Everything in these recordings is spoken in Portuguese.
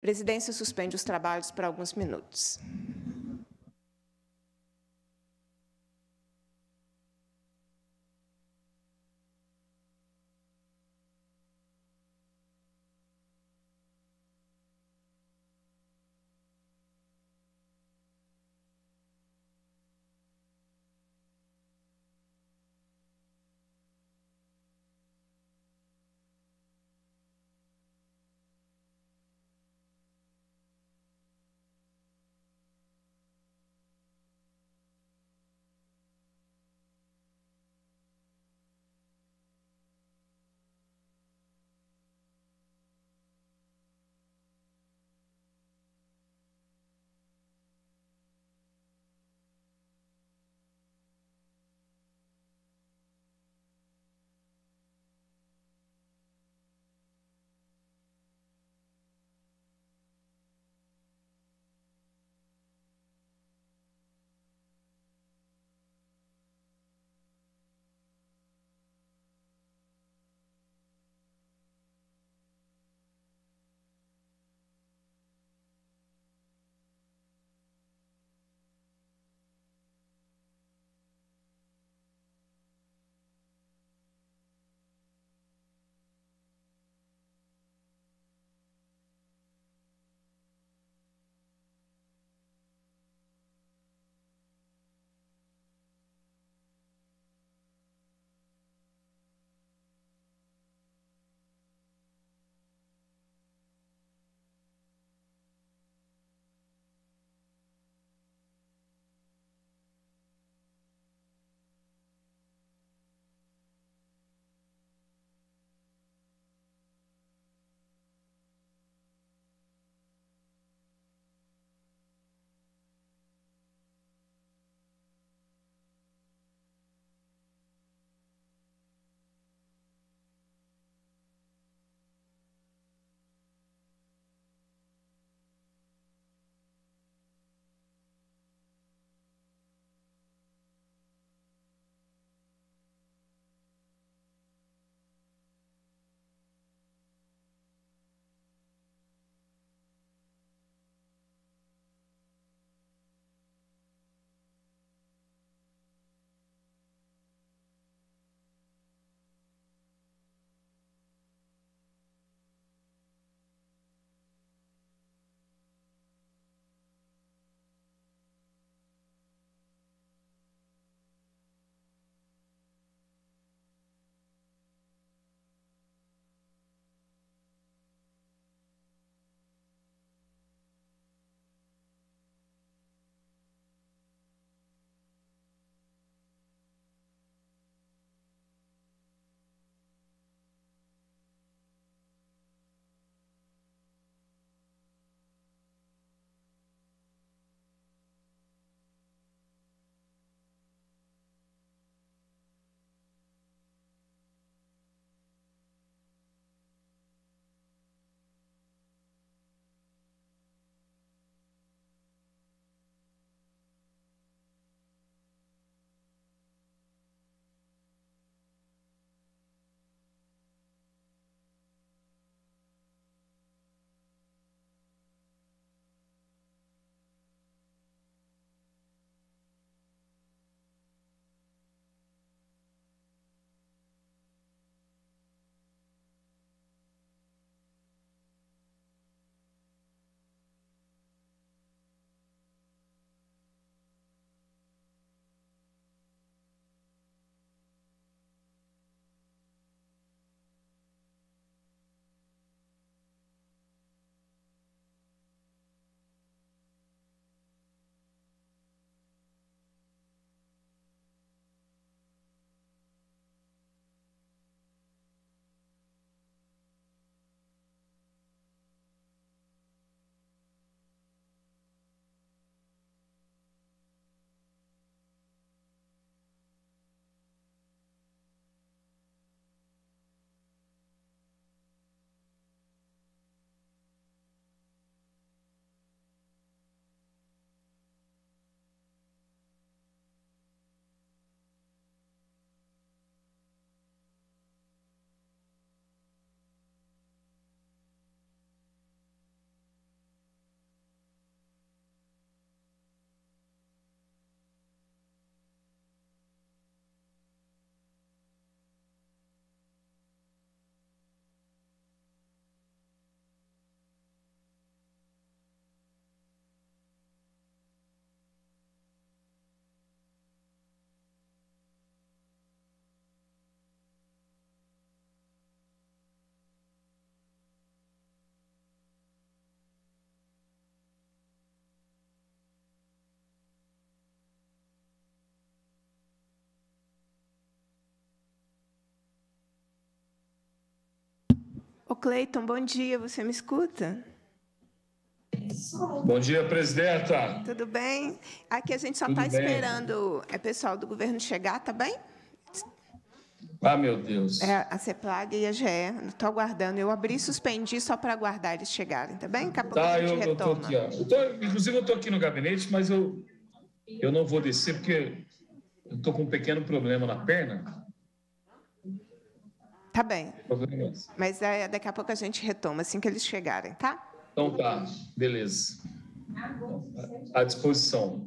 Presidência suspende os trabalhos por alguns minutos. Ô, Cleiton, bom dia, você me escuta? Bom dia, presidenta. Tudo bem? Aqui a gente só está esperando o é, pessoal do governo chegar, tá bem? Ah, meu Deus. É, a CEPLAG e a GE, estou aguardando. Eu abri e suspendi só para aguardar eles chegarem, tá bem? Acabou a tá, eu, estou aqui, eu tô, inclusive, eu estou aqui no gabinete, mas eu, eu não vou descer porque eu estou com um pequeno problema na perna. Tá bem. Mas é, daqui a pouco a gente retoma, assim que eles chegarem, tá? Então tá, beleza. À disposição.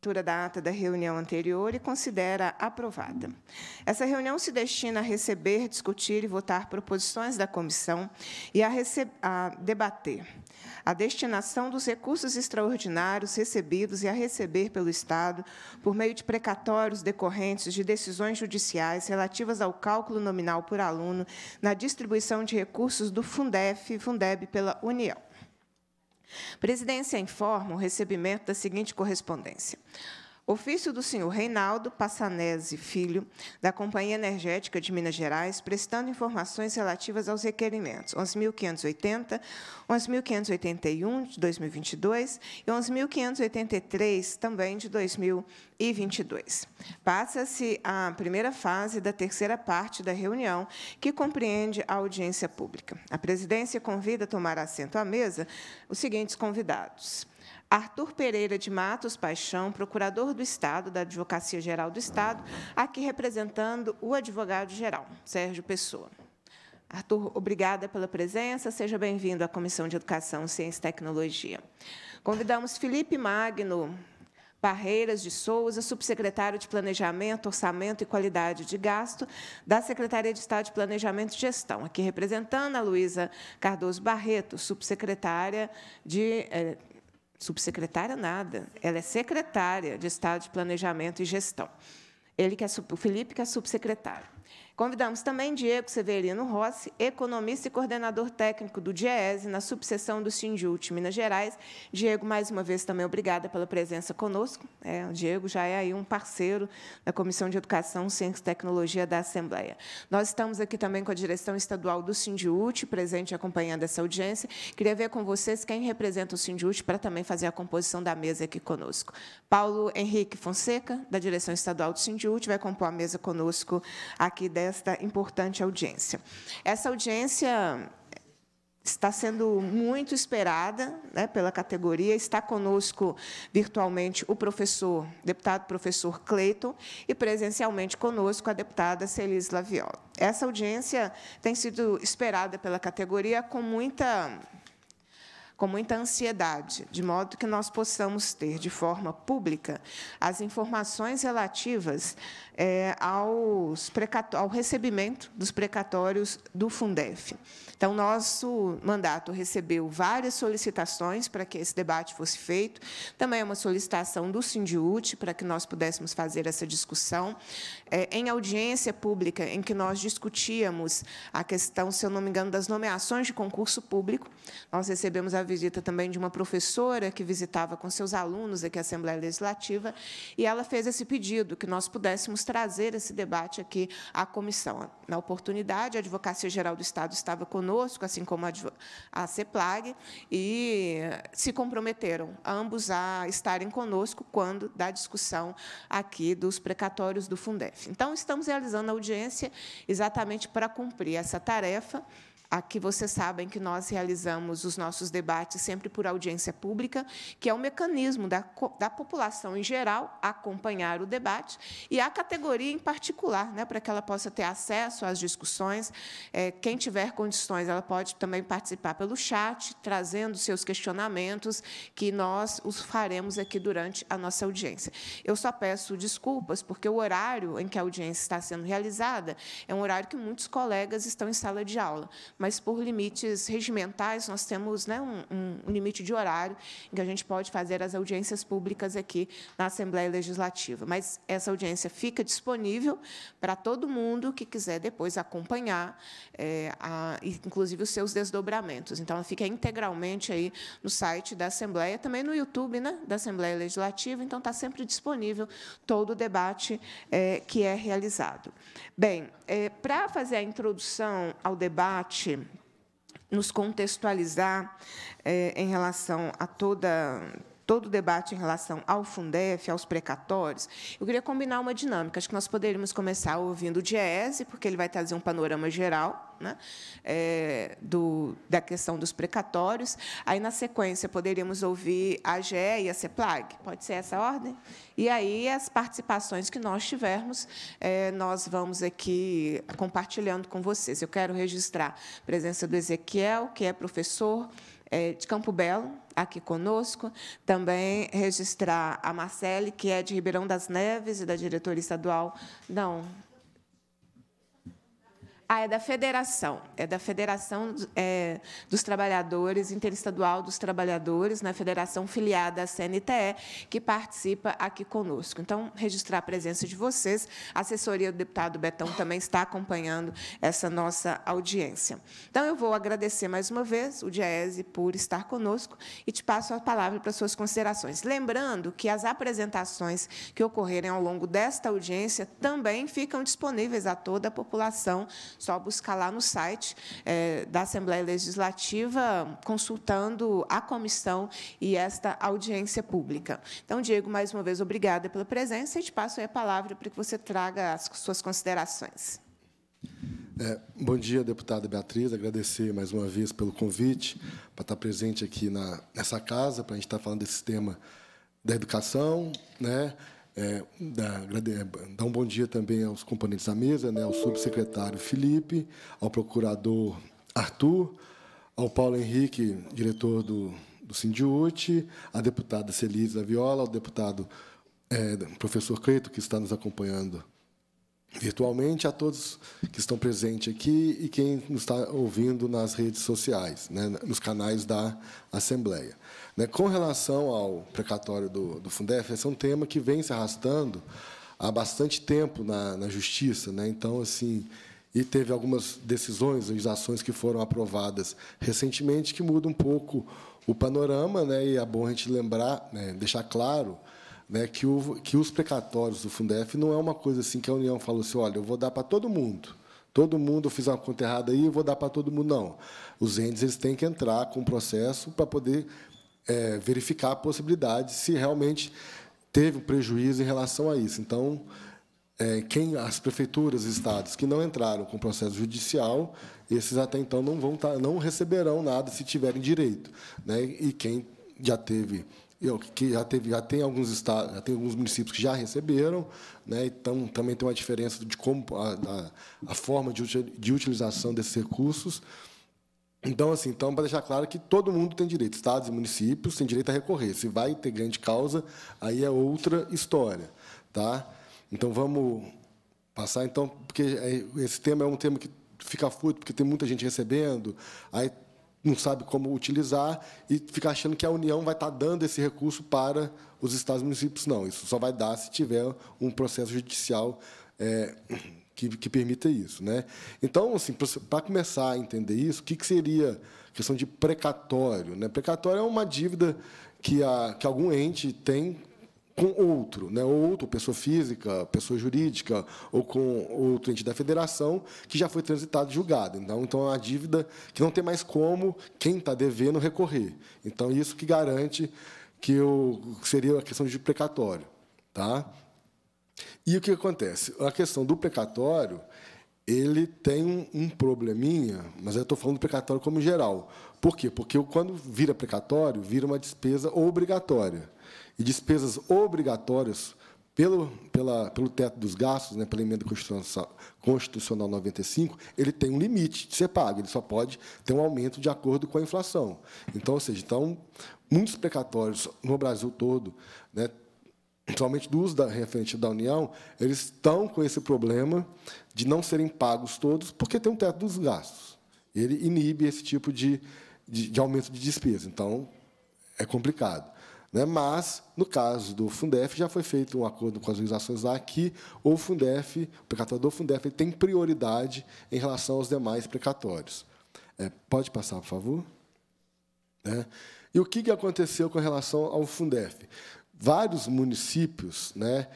leitura da ata da reunião anterior e considera aprovada. Essa reunião se destina a receber, discutir e votar proposições da comissão e a, a, debater a destinação dos recursos extraordinários recebidos e a receber pelo Estado por meio de precatórios decorrentes de decisões judiciais relativas ao cálculo nominal por aluno na distribuição de recursos do Fundef e Fundeb pela União. Presidência informa o recebimento da seguinte correspondência: Ofício do senhor Reinaldo Passanese Filho, da Companhia Energética de Minas Gerais, prestando informações relativas aos requerimentos 11.580, 11.581 de 2022 e 11.583 também de 2022. Passa-se a primeira fase da terceira parte da reunião, que compreende a audiência pública. A presidência convida a tomar assento à mesa os seguintes convidados. Arthur Pereira de Matos Paixão, procurador do Estado, da Advocacia Geral do Estado, aqui representando o advogado-geral, Sérgio Pessoa. Arthur, obrigada pela presença. Seja bem-vindo à Comissão de Educação, Ciência e Tecnologia. Convidamos Felipe Magno Barreiras de Souza, subsecretário de Planejamento, Orçamento e Qualidade de Gasto da Secretaria de Estado de Planejamento e Gestão, aqui representando a Luísa Cardoso Barreto, subsecretária de eh, subsecretária nada, ela é secretária de Estado de Planejamento e Gestão. Ele que é, o Felipe que é subsecretário. Convidamos também Diego Severino Rossi, economista e coordenador técnico do DIEESE, na subseção do Sindjut, Minas Gerais. Diego, mais uma vez, também obrigada pela presença conosco. É, o Diego já é aí um parceiro da Comissão de Educação, Ciência e Tecnologia da Assembleia. Nós estamos aqui também com a direção estadual do Sindjut, presente acompanhando essa audiência. Queria ver com vocês quem representa o Sindjut para também fazer a composição da mesa aqui conosco. Paulo Henrique Fonseca, da direção estadual do Sindjut, vai compor a mesa conosco aqui dentro esta importante audiência. Essa audiência está sendo muito esperada né, pela categoria. Está conosco virtualmente o professor, deputado professor Cleiton, e presencialmente conosco a deputada Celis Laviola. Essa audiência tem sido esperada pela categoria com muita com muita ansiedade, de modo que nós possamos ter de forma pública as informações relativas é, aos ao recebimento dos precatórios do Fundef. Então, nosso mandato recebeu várias solicitações para que esse debate fosse feito, também é uma solicitação do Sindiúte para que nós pudéssemos fazer essa discussão. É, em audiência pública, em que nós discutíamos a questão, se eu não me engano, das nomeações de concurso público, nós recebemos a visita também de uma professora que visitava com seus alunos aqui a Assembleia Legislativa, e ela fez esse pedido, que nós pudéssemos trazer esse debate aqui à comissão. Na oportunidade, a Advocacia Geral do Estado estava conosco, conosco, assim como a, a CEPLAG, e se comprometeram ambos a estarem conosco quando da discussão aqui dos precatórios do Fundef. Então, estamos realizando a audiência exatamente para cumprir essa tarefa Aqui vocês sabem que nós realizamos os nossos debates sempre por audiência pública, que é um mecanismo da, da população em geral acompanhar o debate e a categoria em particular, né, para que ela possa ter acesso às discussões. É, quem tiver condições, ela pode também participar pelo chat, trazendo seus questionamentos, que nós os faremos aqui durante a nossa audiência. Eu só peço desculpas, porque o horário em que a audiência está sendo realizada é um horário que muitos colegas estão em sala de aula mas por limites regimentais, nós temos né, um, um limite de horário em que a gente pode fazer as audiências públicas aqui na Assembleia Legislativa. Mas essa audiência fica disponível para todo mundo que quiser depois acompanhar, é, a, inclusive os seus desdobramentos. Então, ela fica integralmente aí no site da Assembleia, também no YouTube né, da Assembleia Legislativa, então está sempre disponível todo o debate é, que é realizado. Bem, é, para fazer a introdução ao debate, nos contextualizar é, em relação a toda todo o debate em relação ao Fundef, aos precatórios, eu queria combinar uma dinâmica. Acho que nós poderíamos começar ouvindo o Diese, porque ele vai trazer um panorama geral né, é, do, da questão dos precatórios. Aí, na sequência, poderíamos ouvir a GE e a CEPLAG. Pode ser essa a ordem? E aí, as participações que nós tivermos, é, nós vamos aqui compartilhando com vocês. Eu quero registrar a presença do Ezequiel, que é professor é, de Campo Belo, aqui conosco. Também registrar a Marcele, que é de Ribeirão das Neves e da diretoria estadual. Não, ah, é da federação. É da Federação é, dos Trabalhadores, Interestadual dos Trabalhadores, na federação filiada à CNTE, que participa aqui conosco. Então, registrar a presença de vocês. A assessoria do deputado Betão também está acompanhando essa nossa audiência. Então, eu vou agradecer mais uma vez o Diese por estar conosco e te passo a palavra para suas considerações. Lembrando que as apresentações que ocorrerem ao longo desta audiência também ficam disponíveis a toda a população só buscar lá no site é, da Assembleia Legislativa, consultando a comissão e esta audiência pública. Então, Diego, mais uma vez, obrigada pela presença e te passo a palavra para que você traga as suas considerações. É, bom dia, deputada Beatriz. Agradecer mais uma vez pelo convite para estar presente aqui na, nessa casa, para a gente estar falando desse tema da educação, né? É, dar, é, dar um bom dia também aos componentes da mesa, né, ao subsecretário Felipe, ao procurador Arthur, ao Paulo Henrique, diretor do, do à deputada Celisa Viola, ao deputado é, professor Creto, que está nos acompanhando virtualmente, a todos que estão presentes aqui e quem nos está ouvindo nas redes sociais, né, nos canais da Assembleia. Né, com relação ao precatório do, do Fundef, esse é um tema que vem se arrastando há bastante tempo na, na justiça, né? Então, assim, e teve algumas decisões, ações que foram aprovadas recentemente que mudam um pouco o panorama, né? E é bom a gente lembrar, né? deixar claro. Né, que, o, que os precatórios do Fundef não é uma coisa assim que a União falou assim, olha, eu vou dar para todo mundo, todo mundo eu fiz uma conta errada aí, eu vou dar para todo mundo. Não. Os entes eles têm que entrar com o processo para poder é, verificar a possibilidade se realmente teve um prejuízo em relação a isso. Então, é, quem as prefeituras e estados que não entraram com processo judicial, esses até então não vão tá, não receberão nada se tiverem direito, né? E quem já teve que já teve já tem alguns estados já tem alguns municípios que já receberam né então também tem uma diferença de como a, a, a forma de, de utilização desses recursos então, assim, então, para deixar claro que todo mundo tem direito, estados e municípios têm direito a recorrer. Se vai ter grande causa, aí é outra história. Tá? Então, vamos passar, então, porque é, esse tema é um tema que fica fútil, porque tem muita gente recebendo, aí não sabe como utilizar e fica achando que a União vai estar tá dando esse recurso para os estados e municípios. Não, isso só vai dar se tiver um processo judicial é, que, que permita isso. Né? Então, assim, para começar a entender isso, o que, que seria questão de precatório? Né? Precatório é uma dívida que, a, que algum ente tem com outro, né? ou outro, pessoa física, pessoa jurídica, ou com outro ente da federação, que já foi transitado e julgado. Então, então, é uma dívida que não tem mais como quem está devendo recorrer. Então, isso que garante que, o, que seria a questão de precatório. Tá? E o que acontece? A questão do precatório, ele tem um, um probleminha, mas eu estou falando do precatório como geral. Por quê? Porque quando vira precatório, vira uma despesa obrigatória. E despesas obrigatórias, pelo, pela, pelo teto dos gastos, né, pela emenda constitucional, constitucional 95, ele tem um limite de ser pago, ele só pode ter um aumento de acordo com a inflação. Então, ou seja, então, muitos precatórios no Brasil todo né, principalmente dos da referente da União, eles estão com esse problema de não serem pagos todos, porque tem um teto dos gastos. Ele inibe esse tipo de, de, de aumento de despesa. Então, é complicado. Né? Mas, no caso do Fundef, já foi feito um acordo com as organizações lá que o Fundef, o precatório do Fundef, tem prioridade em relação aos demais precatórios. É, pode passar, por favor? É. E o que aconteceu com relação ao Fundef? vários municípios né,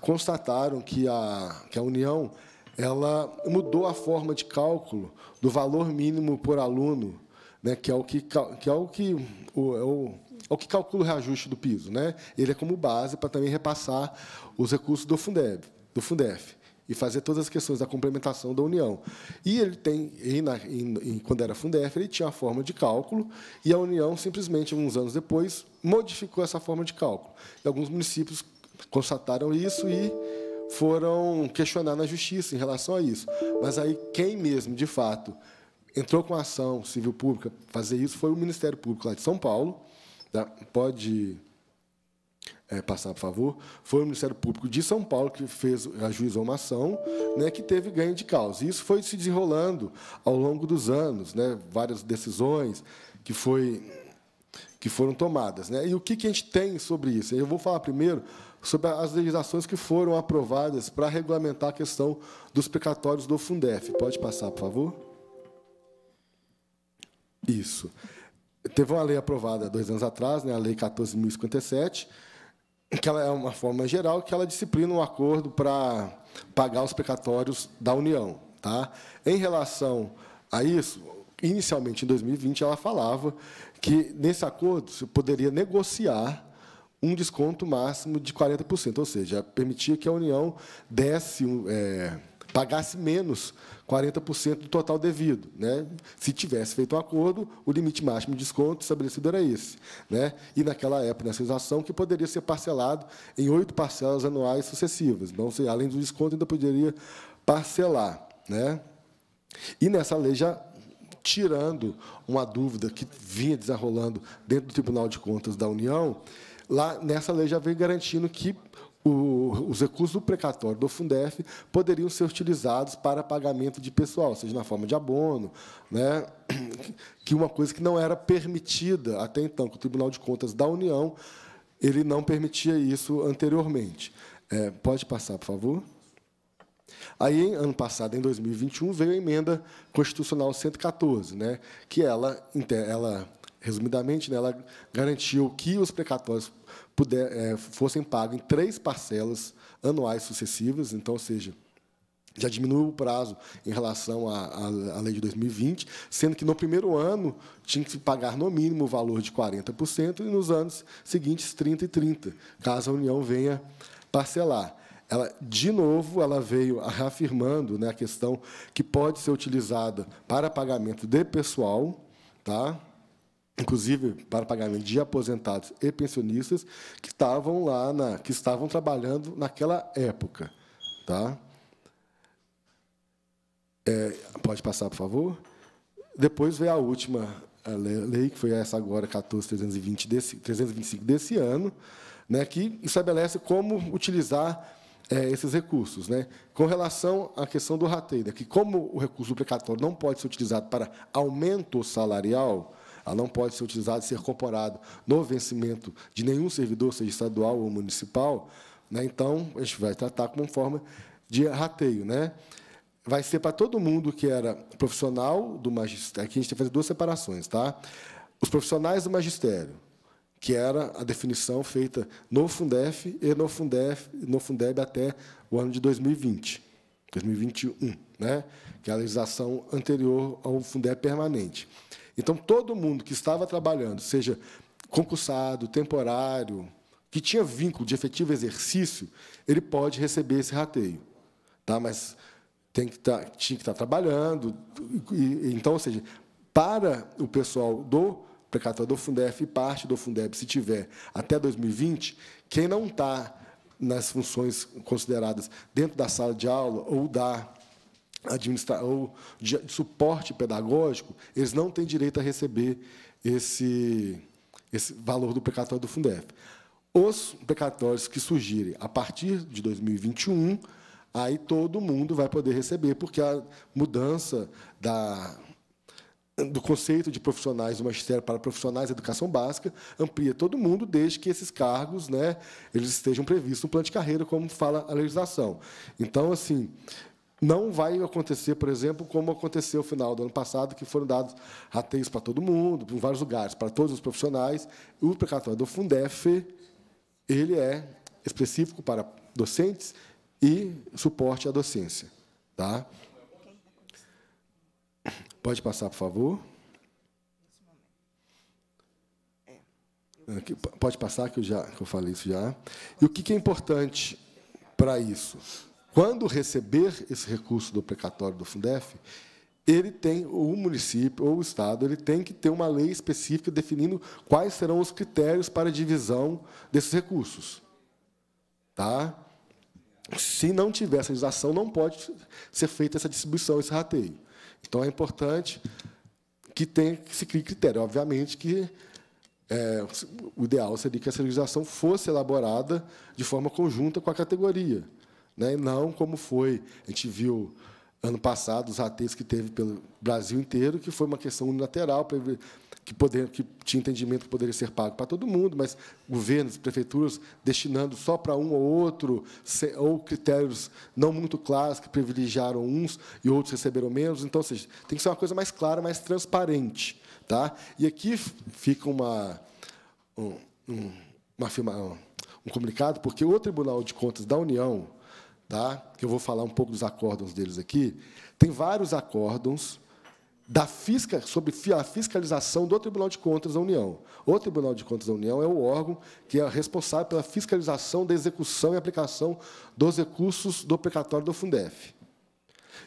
constataram que a, que a União ela mudou a forma de cálculo do valor mínimo por aluno, né, que é o que, que, é o, que o, é o, é o que calcula o reajuste do piso. Né? Ele é como base para também repassar os recursos do Fundeb, do Fundef e fazer todas as questões da complementação da União. E ele tem, e na, e, e, quando era Fundef, ele tinha a forma de cálculo, e a União, simplesmente, uns anos depois, modificou essa forma de cálculo. E alguns municípios constataram isso e foram questionar na justiça em relação a isso. Mas aí quem mesmo, de fato, entrou com a ação civil pública fazer isso foi o Ministério Público lá de São Paulo. Tá? Pode é, passar, por favor. Foi o Ministério Público de São Paulo que fez ajuizou uma ação, né, que teve ganho de causa. E isso foi se desenrolando ao longo dos anos, né, várias decisões que foi que foram tomadas. Né? E o que, que a gente tem sobre isso? Eu vou falar primeiro sobre as legislações que foram aprovadas para regulamentar a questão dos precatórios do Fundef. Pode passar, por favor? Isso. Teve uma lei aprovada dois anos atrás, né, a Lei 14.057, que ela é uma forma geral que ela disciplina um acordo para pagar os precatórios da União. Tá? Em relação a isso, inicialmente, em 2020, ela falava que nesse acordo se poderia negociar um desconto máximo de 40%, ou seja, permitia que a União desse é, pagasse menos 40% do total devido. Né? Se tivesse feito um acordo, o limite máximo de desconto estabelecido era esse. Né? E, naquela época, nessa situação, que poderia ser parcelado em oito parcelas anuais sucessivas. Então, além do desconto, ainda poderia parcelar. Né? E, nessa lei, já tirando uma dúvida que vinha desenrolando dentro do Tribunal de Contas da União, lá nessa lei já vem garantindo que o, os recursos do precatório do Fundef poderiam ser utilizados para pagamento de pessoal, seja na forma de abono, né, que uma coisa que não era permitida até então, que o Tribunal de Contas da União ele não permitia isso anteriormente. É, pode passar, por favor. Aí, ano passado, em 2021, veio a emenda constitucional 114, né, que ela, ela resumidamente, né, ela garantiu que os precatórios puder, é, fossem pagos em três parcelas anuais sucessivas, então, ou seja, já diminuiu o prazo em relação à, à, à, lei de 2020, sendo que no primeiro ano tinha que se pagar no mínimo o valor de 40% e nos anos seguintes 30 e 30, caso a União venha parcelar ela de novo ela veio reafirmando né, a questão que pode ser utilizada para pagamento de pessoal, tá? inclusive para pagamento de aposentados e pensionistas que estavam lá na, que estavam trabalhando naquela época, tá? É, pode passar, por favor. Depois veio a última lei, que foi essa agora, 14.325 desse, 325 desse ano, né, que estabelece como utilizar é, esses recursos. Né? Com relação à questão do rateio, que como o recurso duplicatório não pode ser utilizado para aumento salarial, ela não pode ser utilizada e ser incorporada no vencimento de nenhum servidor, seja estadual ou municipal, né? então a gente vai tratar como forma de rateio. Né? Vai ser para todo mundo que era profissional do magistério. Aqui a gente tem que fazer duas separações. Tá? Os profissionais do magistério, que era a definição feita no Fundef e no Fundef, no Fundeb até o ano de 2020, 2021, né? que é a legislação anterior ao Fundeb permanente. Então, todo mundo que estava trabalhando, seja concursado, temporário, que tinha vínculo de efetivo exercício, ele pode receber esse rateio. Tá? Mas tem que estar, tá, tinha que estar tá trabalhando. E, então, ou seja, para o pessoal do precatório do Fundef e parte do Fundeb, se tiver, até 2020, quem não está nas funções consideradas dentro da sala de aula ou da ou de suporte pedagógico, eles não têm direito a receber esse, esse valor do precatório do Fundef. Os precatórios que surgirem a partir de 2021, aí todo mundo vai poder receber, porque a mudança da do conceito de profissionais do magistério para profissionais da educação básica amplia todo mundo, desde que esses cargos né, eles estejam previstos no plano de carreira, como fala a legislação. Então, assim, não vai acontecer, por exemplo, como aconteceu no final do ano passado, que foram dados rateios para todo mundo, em vários lugares, para todos os profissionais. O precatório do Fundef ele é específico para docentes e suporte à docência. Tá? Pode passar, por favor. Aqui, pode passar, que eu, já, que eu falei isso já. E o que, que é importante para isso? Quando receber esse recurso do precatório do Fundef, ele tem, o município, ou o Estado, ele tem que ter uma lei específica definindo quais serão os critérios para a divisão desses recursos. Tá? Se não tiver essa legislação, não pode ser feita essa distribuição, esse rateio. Então, é importante que, tenha, que se crie critério. Obviamente que é, o ideal seria que essa legislação fosse elaborada de forma conjunta com a categoria, né? e não como foi. A gente viu ano passado os ATs que teve pelo Brasil inteiro, que foi uma questão unilateral, que, poder, que tinha entendimento que poderia ser pago para todo mundo, mas governos, prefeituras destinando só para um ou outro, ou critérios não muito claros que privilegiaram uns e outros receberam menos. Então, seja, tem que ser uma coisa mais clara, mais transparente. Tá? E aqui fica uma, um, uma afirma, um comunicado, porque o Tribunal de Contas da União, tá? que eu vou falar um pouco dos acordos deles aqui, tem vários acordos da fisca, sobre a fiscalização do Tribunal de Contas da União. O Tribunal de Contas da União é o órgão que é responsável pela fiscalização da execução e aplicação dos recursos do precatório do Fundef.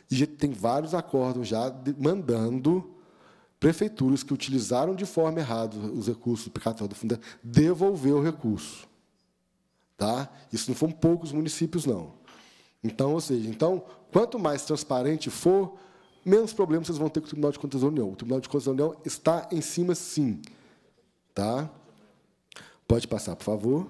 E tem vários acordos já mandando prefeituras que utilizaram de forma errada os recursos do precatório do Fundef devolver o recurso. Tá? Isso não foram poucos municípios, não. Então, ou seja, então, quanto mais transparente for, menos problemas vocês vão ter com o Tribunal de Contas da União. O Tribunal de Contas da União está em cima, sim. Tá? Pode passar, por favor.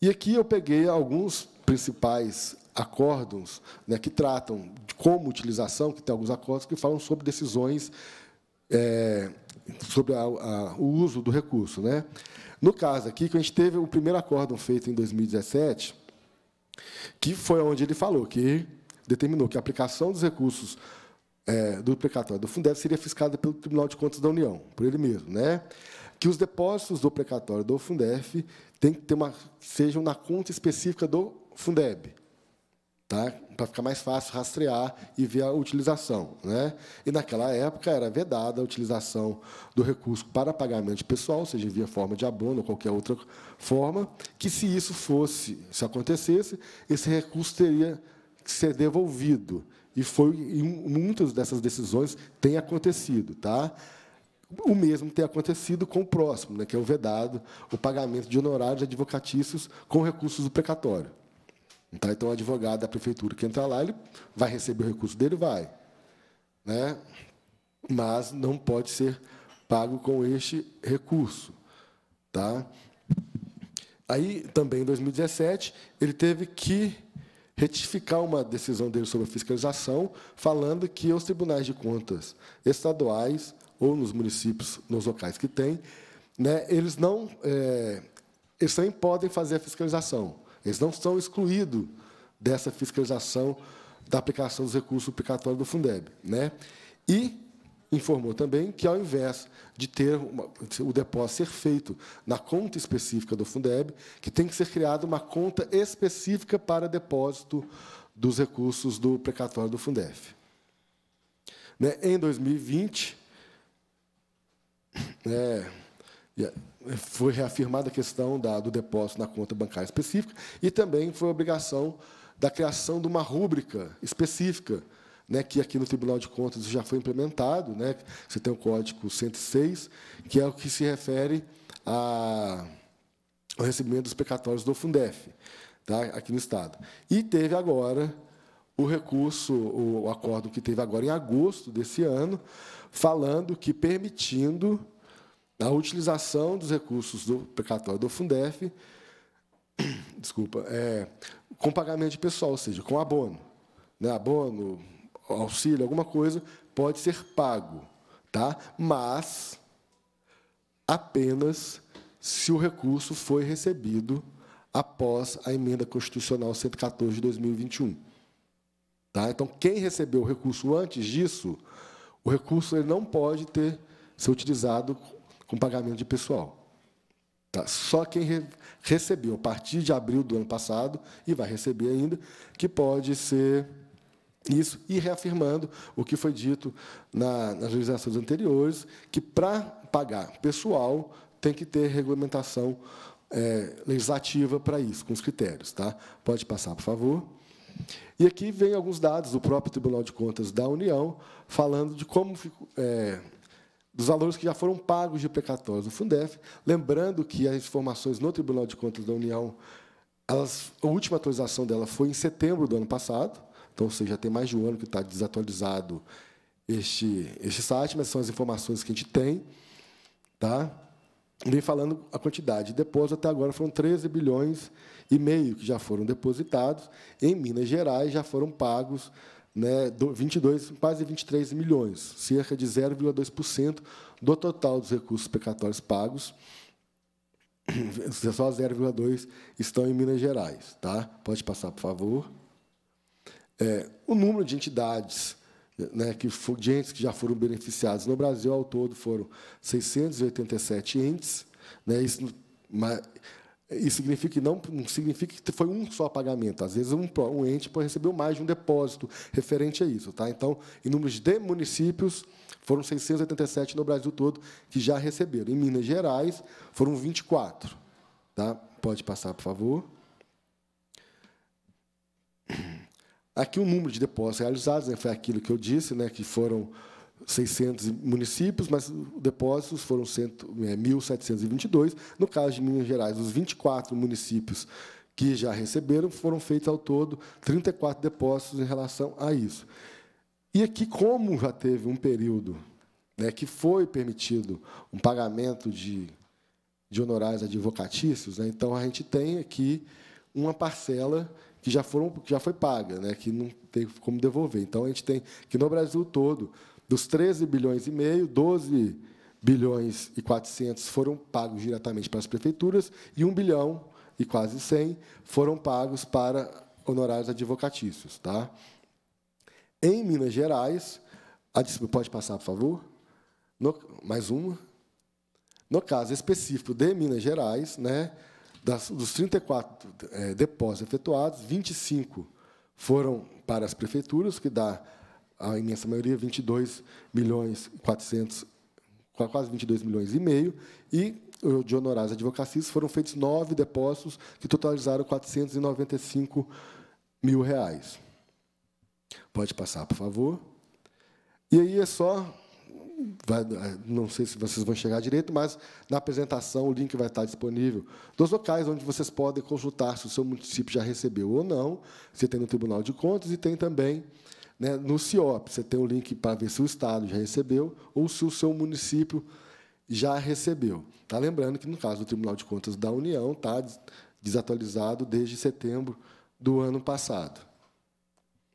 E aqui eu peguei alguns principais acórdons né, que tratam de como utilização, que tem alguns acórdons que falam sobre decisões, é, sobre a, a, o uso do recurso. Né? No caso aqui, que a gente teve o primeiro acórdão feito em 2017, que foi onde ele falou que determinou que a aplicação dos recursos é, do precatório do Fundeb seria fiscalizado pelo Tribunal de Contas da União, por ele mesmo, né? Que os depósitos do precatório do Fundef tem que ter uma, sejam na conta específica do Fundeb, tá? Para ficar mais fácil rastrear e ver a utilização, né? E naquela época era vedada a utilização do recurso para pagamento pessoal, seja via forma de abono ou qualquer outra forma, que se isso fosse, se acontecesse, esse recurso teria que ser devolvido e foi e muitas dessas decisões têm acontecido, tá? O mesmo tem acontecido com o próximo, né, que é o vedado, o pagamento de honorários advocatícios com recursos do precatório. Tá? Então, o advogado da prefeitura que entrar lá, ele vai receber o recurso dele, vai. Né? Mas não pode ser pago com este recurso. Tá? Aí, também, em 2017, ele teve que retificar uma decisão dele sobre a fiscalização, falando que os tribunais de contas estaduais ou nos municípios, nos locais que tem, né, eles não é, eles também podem fazer a fiscalização. Eles não são excluídos dessa fiscalização da aplicação dos recursos aplicatórios do Fundeb. Né? E informou também que, ao invés de ter uma, o depósito ser feito na conta específica do Fundeb, que tem que ser criada uma conta específica para depósito dos recursos do precatório do Fundef. Né, em 2020, né, foi reafirmada a questão da, do depósito na conta bancária específica e também foi a obrigação da criação de uma rúbrica específica né, que aqui no Tribunal de Contas já foi implementado. Né, você tem o Código 106, que é o que se refere ao recebimento dos pecatórios do Fundef, tá, aqui no Estado. E teve agora o recurso, o acordo que teve agora em agosto desse ano, falando que permitindo a utilização dos recursos do precatório do Fundef, desculpa, é, com pagamento de pessoal, ou seja, com abono. Né, abono, auxílio, alguma coisa, pode ser pago, tá? mas apenas se o recurso foi recebido após a emenda constitucional 114 de 2021. Tá? Então, quem recebeu o recurso antes disso, o recurso ele não pode ter ser utilizado com pagamento de pessoal. Tá? Só quem re recebeu a partir de abril do ano passado, e vai receber ainda, que pode ser isso, e reafirmando o que foi dito na, nas legislações anteriores, que para pagar pessoal tem que ter regulamentação é, legislativa para isso, com os critérios. Tá? Pode passar, por favor. E aqui vem alguns dados do próprio Tribunal de Contas da União, falando de como é, dos valores que já foram pagos de precatórios do Fundef, lembrando que as informações no Tribunal de Contas da União, elas, a última atualização dela foi em setembro do ano passado, então, você já tem mais de um ano que está desatualizado este, este site, mas são as informações que a gente tem. Tá? Vem falando a quantidade. depósitos, até agora foram 13 bilhões e meio que já foram depositados. Em Minas Gerais já foram pagos né, 22, quase 23 milhões, cerca de 0,2% do total dos recursos pecatórios pagos. Só 0,2 estão em Minas Gerais, tá? Pode passar, por favor. É, o número de entidades né, que de entes que já foram beneficiados no Brasil ao todo foram 687 entes. Né, isso, mas, isso significa que não, não, significa que foi um só pagamento. Às vezes, um, um ente recebeu mais de um depósito referente a isso. Tá? Então, em números de municípios, foram 687 no Brasil todo que já receberam. Em Minas Gerais, foram 24. Tá? Pode passar, por favor. Aqui o número de depósitos realizados, né, foi aquilo que eu disse, né, que foram 600 municípios, mas depósitos foram 1.722. É, no caso de Minas Gerais, os 24 municípios que já receberam, foram feitos ao todo 34 depósitos em relação a isso. E aqui, como já teve um período né, que foi permitido um pagamento de, de honorários advocatícios, né, então a gente tem aqui uma parcela que já foram que já foi paga, né, que não tem como devolver. Então a gente tem que no Brasil todo, dos 13 bilhões e meio, 12 bilhões e 400 foram pagos diretamente para as prefeituras e 1 bilhão e quase 100 foram pagos para honorários advocatícios, tá? Em Minas Gerais, a, pode passar, por favor? No, mais uma. No caso específico de Minas Gerais, né, das, dos 34 é, depósitos efetuados, 25 foram para as prefeituras, que dá a imensa maioria, 22 milhões 400, quase 22 milhões e meio, e de honorários advocacistas foram feitos nove depósitos que totalizaram 495 mil reais. Pode passar, por favor. E aí é só é, não sei se vocês vão chegar direito, mas na apresentação o link vai estar disponível dos locais onde vocês podem consultar se o seu município já recebeu ou não. Você tem no Tribunal de Contas e tem também né, no CIOP. Você tem o um link para ver se o Estado já recebeu ou se o seu município já recebeu. Tá lembrando que, no caso do Tribunal de Contas da União, está desatualizado desde setembro do ano passado.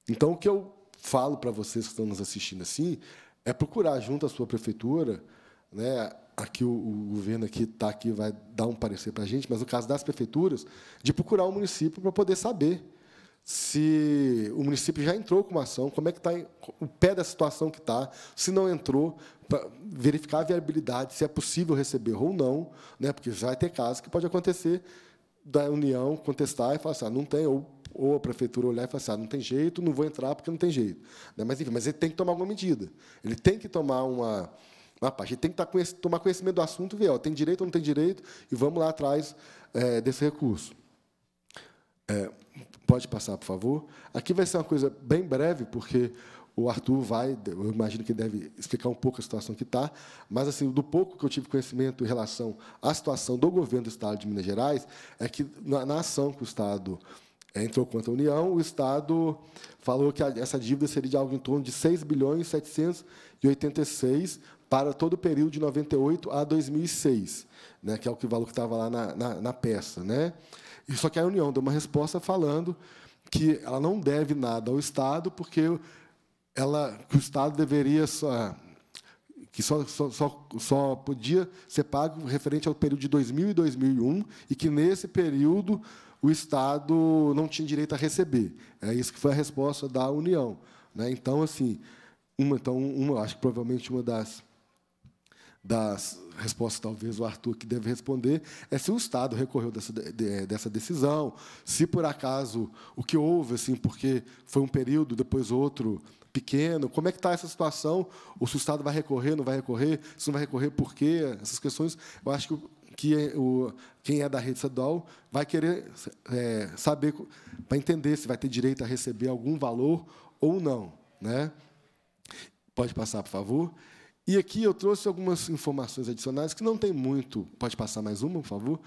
Então, o que eu falo para vocês que estão nos assistindo assim é procurar junto à sua prefeitura, né, aqui o, o governo aqui está aqui vai dar um parecer para a gente, mas no caso das prefeituras, de procurar o município para poder saber se o município já entrou com uma ação, como é que está o pé da situação que está, se não entrou, verificar a viabilidade, se é possível receber ou não, né, porque já vai ter casos que pode acontecer da União contestar e falar assim, ah, não tem, ou ou a prefeitura olhar e falar assim, ah, não tem jeito, não vou entrar porque não tem jeito. Né? Mas, enfim, mas ele tem que tomar alguma medida. Ele tem que tomar uma, uma parte, ele tem que tá conhec tomar conhecimento do assunto e ver, ó, tem direito ou não tem direito, e vamos lá atrás é, desse recurso. É, pode passar, por favor. Aqui vai ser uma coisa bem breve, porque o Arthur vai, eu imagino que deve explicar um pouco a situação que está, mas assim, do pouco que eu tive conhecimento em relação à situação do governo do Estado de Minas Gerais, é que na, na ação que o Estado entrou contra a União, o Estado falou que essa dívida seria de algo em torno de 6 bilhões 786 para todo o período de 98 a 2006, né, que é o que valor que estava lá na, na, na, peça. Né? E só que a União deu uma resposta falando que ela não deve nada ao Estado, porque ela, que o Estado deveria só, que só, só, só, só podia ser pago referente ao período de 2000 e 2001, e que nesse período o Estado não tinha direito a receber. É isso que foi a resposta da União. Né? Então, assim, uma, então, uma, acho que provavelmente uma das, das respostas, talvez o Arthur que deve responder, é se o Estado recorreu dessa, de, dessa decisão, se por acaso o que houve, assim, porque foi um período, depois outro pequeno, como é que está essa situação, ou se o Estado vai recorrer, não vai recorrer, se não vai recorrer, por quê? Essas questões, eu acho que que é, o, quem é da rede estadual vai querer é, saber, para entender se vai ter direito a receber algum valor ou não. Né? Pode passar, por favor. E aqui eu trouxe algumas informações adicionais que não tem muito. Pode passar mais uma, por favor?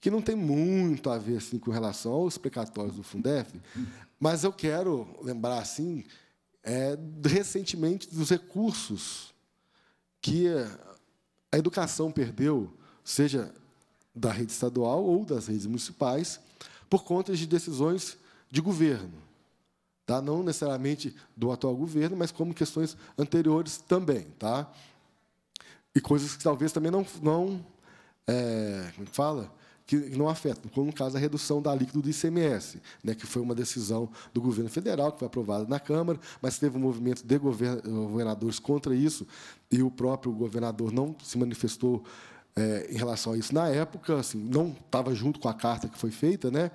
Que não tem muito a ver assim, com relação aos precatórios do Fundef, mas eu quero lembrar assim, é, recentemente dos recursos que a educação perdeu seja da rede estadual ou das redes municipais, por conta de decisões de governo. Tá? Não necessariamente do atual governo, mas como questões anteriores também. Tá? E coisas que talvez também não. não é, como é fala? que não afetam, como no caso a redução da alíquota do ICMS, né, que foi uma decisão do governo federal, que foi aprovada na Câmara, mas teve um movimento de governadores contra isso, e o próprio governador não se manifestou é, em relação a isso na época, assim, não estava junto com a carta que foi feita, né?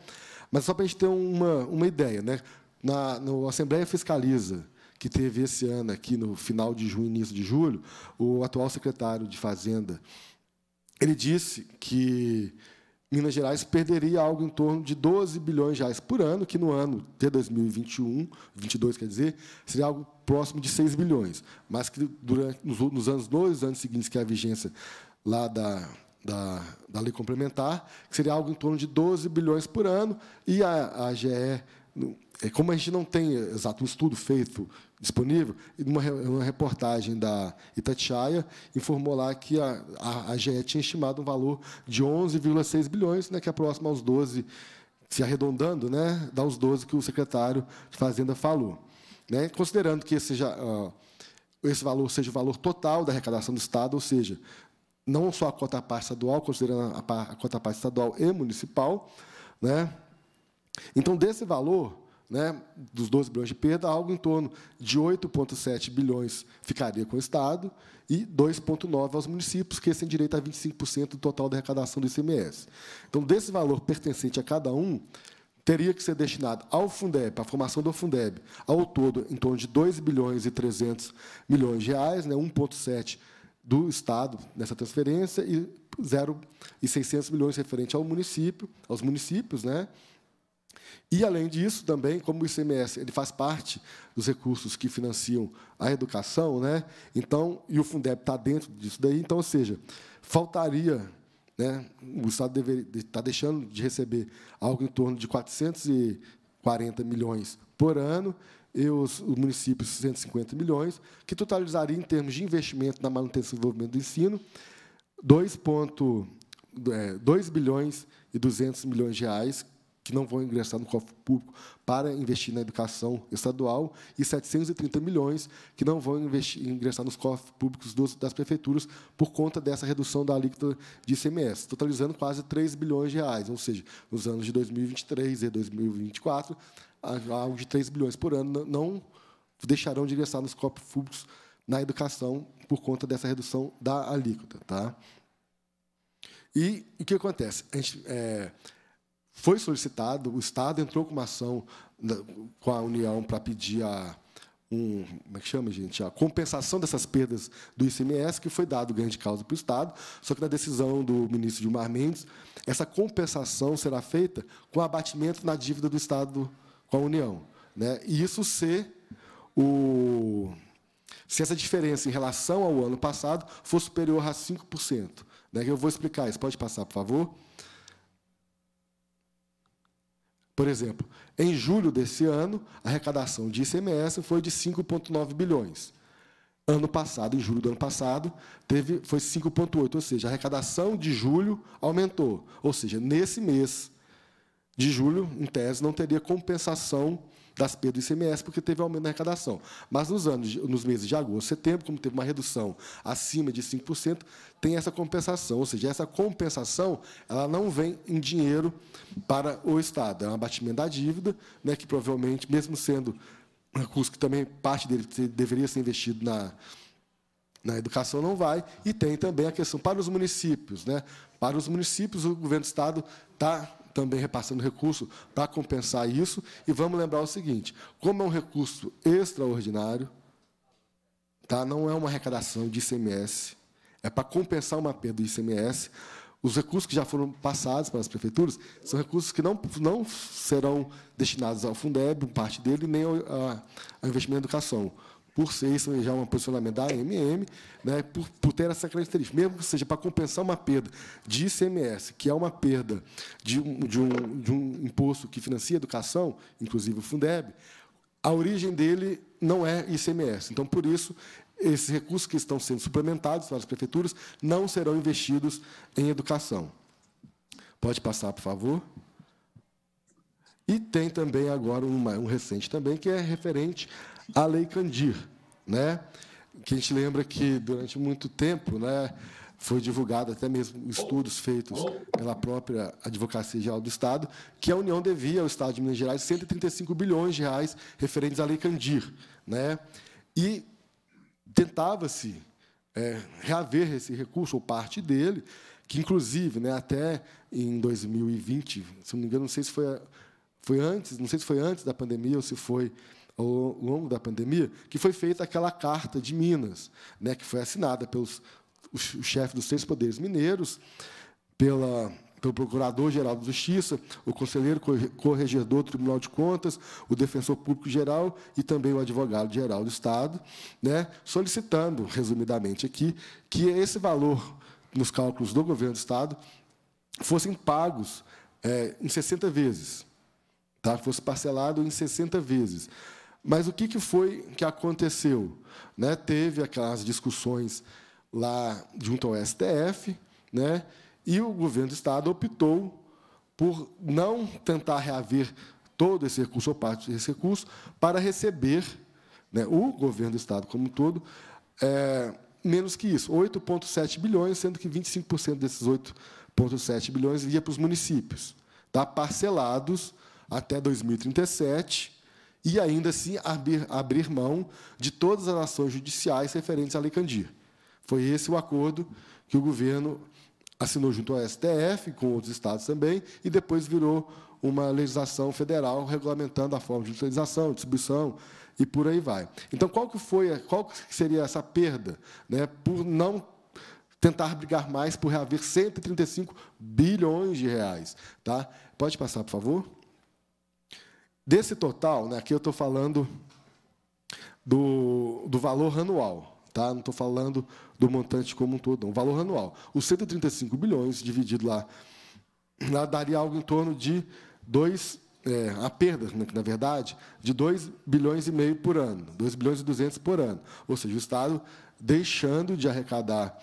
mas só para a gente ter uma, uma ideia. Né? Na, no Assembleia Fiscaliza, que teve esse ano aqui no final de junho, início de julho, o atual secretário de Fazenda, ele disse que Minas Gerais perderia algo em torno de 12 bilhões de reais por ano, que no ano de 2021, 22 quer dizer, seria algo próximo de 6 bilhões, mas que durante nos, nos anos dois anos seguintes que a vigência lá da, da, da lei complementar, que seria algo em torno de 12 bilhões por ano, e a, a GE é, como a gente não tem exato um estudo feito disponível, uma, uma reportagem da Itatiaia informou lá que a, a, a GE tinha estimado um valor de 11,6 bilhões, né, que é próximo aos 12, se arredondando, né, dá os 12 que o secretário de Fazenda falou. Né, considerando que esse, já, esse valor seja o valor total da arrecadação do Estado, ou seja, não só a cota parte estadual, considerando a, cota parte estadual e municipal. Né? Então, desse valor, né, dos 12 bilhões de perda, algo em torno de 8,7 bilhões ficaria com o Estado e 2,9 aos municípios, que têm direito a 25% do total da arrecadação do ICMS. Então, desse valor pertencente a cada um, teria que ser destinado ao Fundeb, à formação do Fundeb, ao todo, em torno de 2 bilhões e 300 milhões de reais, né, 1,7 bilhões do Estado nessa transferência e 0,600 milhões referente ao município, aos municípios, né? E, além disso, também, como o ICMS ele faz parte dos recursos que financiam a educação, né? então, e o Fundeb está dentro disso daí, então, ou seja, faltaria, né, o Estado deveria, está deixando de receber algo em torno de 440 milhões por ano, e os, municípios 150 milhões, que totalizaria em termos de investimento na manutenção e desenvolvimento do ensino 2, ponto, é, 2 bilhões e 200 milhões de reais que não vão ingressar no cofre público para investir na educação estadual e 730 milhões que não vão investir, ingressar nos cofres públicos dos, das prefeituras por conta dessa redução da alíquota de ICMS, totalizando quase 3 bilhões de reais, ou seja, nos anos de 2023 e 2024 algo de 3 bilhões por ano, não deixarão de ingressar nos corpos públicos na educação por conta dessa redução da alíquota. Tá? E o que acontece? A gente, é, foi solicitado, o Estado entrou com uma ação com a União para pedir a, um, como é que chama, gente? A compensação dessas perdas do ICMS, que foi dado ganho de causa para o Estado, só que na decisão do ministro Gilmar Mendes, essa compensação será feita com abatimento na dívida do Estado com a União. Né? E isso se, o, se essa diferença em relação ao ano passado for superior a 5%. Né? Eu vou explicar isso. Pode passar, por favor? Por exemplo, em julho desse ano, a arrecadação de ICMS foi de 5,9 bilhões. Ano passado, em julho do ano passado, teve, foi 5,8, ou seja, a arrecadação de julho aumentou. Ou seja, nesse mês, de julho, em tese, não teria compensação das perdas do ICMS, porque teve aumento na arrecadação. Mas nos, anos, nos meses de agosto, setembro, como teve uma redução acima de 5%, tem essa compensação. Ou seja, essa compensação ela não vem em dinheiro para o Estado. É um abatimento da dívida, né, que provavelmente, mesmo sendo um recurso que também parte dele deveria ser investido na, na educação não vai, e tem também a questão para os municípios. Né? Para os municípios, o governo do Estado está também repassando recurso para compensar isso. E vamos lembrar o seguinte: como é um recurso extraordinário, tá? não é uma arrecadação de ICMS, é para compensar uma perda do ICMS. Os recursos que já foram passados para as prefeituras são recursos que não, não serão destinados ao Fundeb, parte dele, nem ao, a, ao investimento em educação por ser isso já é um posicionamento da AMM, né, por, por ter essa característica, mesmo que seja para compensar uma perda de ICMS, que é uma perda de um, de um, de um imposto que financia a educação, inclusive o Fundeb, a origem dele não é ICMS. Então, por isso, esses recursos que estão sendo suplementados para as prefeituras não serão investidos em educação. Pode passar, por favor. E tem também agora um recente também, que é referente a Lei Candir, né? que a gente lembra que, durante muito tempo, né, foi divulgado até mesmo estudos feitos pela própria Advocacia Geral do Estado, que a União devia ao Estado de Minas Gerais 135 bilhões de reais referentes à Lei Candir. Né? E tentava-se é, reaver esse recurso, ou parte dele, que, inclusive, né, até em 2020, se não me engano, não sei se foi, foi antes, não sei se foi antes da pandemia ou se foi ao longo da pandemia, que foi feita aquela carta de Minas, né, que foi assinada pelos o chefe dos três poderes mineiros, pela pelo Procurador-Geral da Justiça, o Conselheiro Corregedor do Tribunal de Contas, o Defensor Público-Geral e também o Advogado-Geral do Estado, né, solicitando, resumidamente aqui, que esse valor nos cálculos do Governo do Estado fossem pagos é, em 60 vezes, tá? fosse parcelado em 60 vezes. Mas o que, que foi que aconteceu? Né? Teve aquelas discussões lá junto ao STF, né? e o governo do Estado optou por não tentar reaver todo esse recurso ou parte desse recurso para receber né, o governo do Estado como um todo, é, menos que isso, 8,7 bilhões, sendo que 25% desses 8,7 bilhões iria para os municípios, tá, parcelados até 2037, e ainda assim abrir, abrir mão de todas as ações judiciais referentes à Lei Candir. Foi esse o acordo que o governo assinou junto ao STF, com outros estados também, e depois virou uma legislação federal regulamentando a forma de utilização, distribuição e por aí vai. Então, qual que foi, qual que seria essa perda, né, por não tentar brigar mais por reaver 135 bilhões de reais, tá? Pode passar, por favor. Desse total, né, aqui eu estou falando do, do valor anual, tá? não estou falando do montante como um todo, não. o valor anual. Os 135 bilhões dividido lá, lá daria algo em torno de 2 é, a perda, né, na verdade, de 2 bilhões e meio por ano, 2 bilhões e 200 por ano. Ou seja, o Estado deixando de arrecadar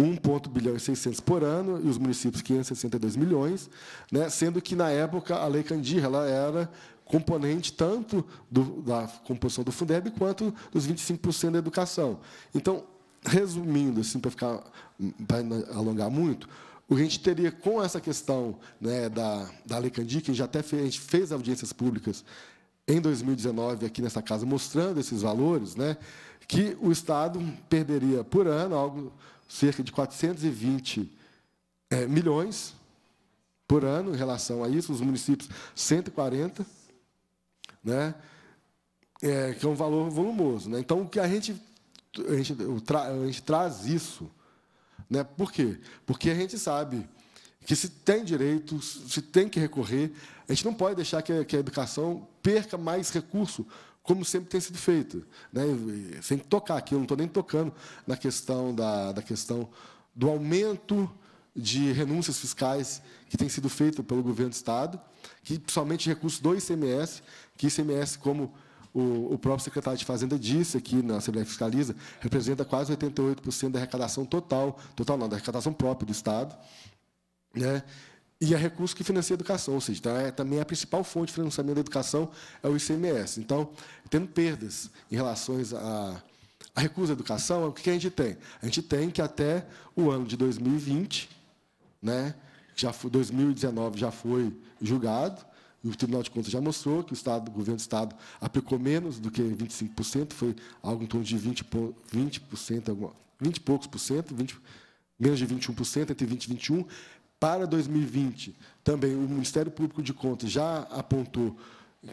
1,1 bilhão e 600 por ano e os municípios 562 milhões, né? sendo que, na época, a Lei Candir ela era componente tanto do, da composição do Fundeb quanto dos 25% da educação. Então, resumindo, assim, para ficar para alongar muito, o que a gente teria com essa questão né, da, da Lei Candir, que já até fez, a gente fez audiências públicas em 2019 aqui nessa casa mostrando esses valores, né, que o Estado perderia por ano algo cerca de 420 é, milhões por ano em relação a isso, os municípios 140, né? É, que é um valor volumoso. Né? Então, o que a gente, a gente, tra, a gente traz isso. Né? Por quê? Porque a gente sabe que se tem direito, se tem que recorrer, a gente não pode deixar que a, que a educação perca mais recurso como sempre tem sido feito. Né? Sem tocar aqui, eu não estou nem tocando na questão, da, da questão do aumento de renúncias fiscais que tem sido feito pelo governo do Estado, que somente recurso do ICMS, que ICMS, como o, próprio secretário de Fazenda disse aqui na Assembleia Fiscaliza, representa quase 88% da arrecadação total, total não, da arrecadação própria do Estado. Né? e é recurso que financia a educação, ou seja, então é, também a principal fonte de financiamento da educação é o ICMS. Então, tendo perdas em relação a, a recurso à educação, o que a gente tem? A gente tem que até o ano de 2020, né, já foi, 2019 já foi julgado, e o Tribunal de Contas já mostrou que o, Estado, o governo do Estado aplicou menos do que 25%, foi algo em torno de 20, 20%, 20 e poucos por cento, 20, menos de 21%, entre 20 e 21%, para 2020, também o Ministério Público de Contas já apontou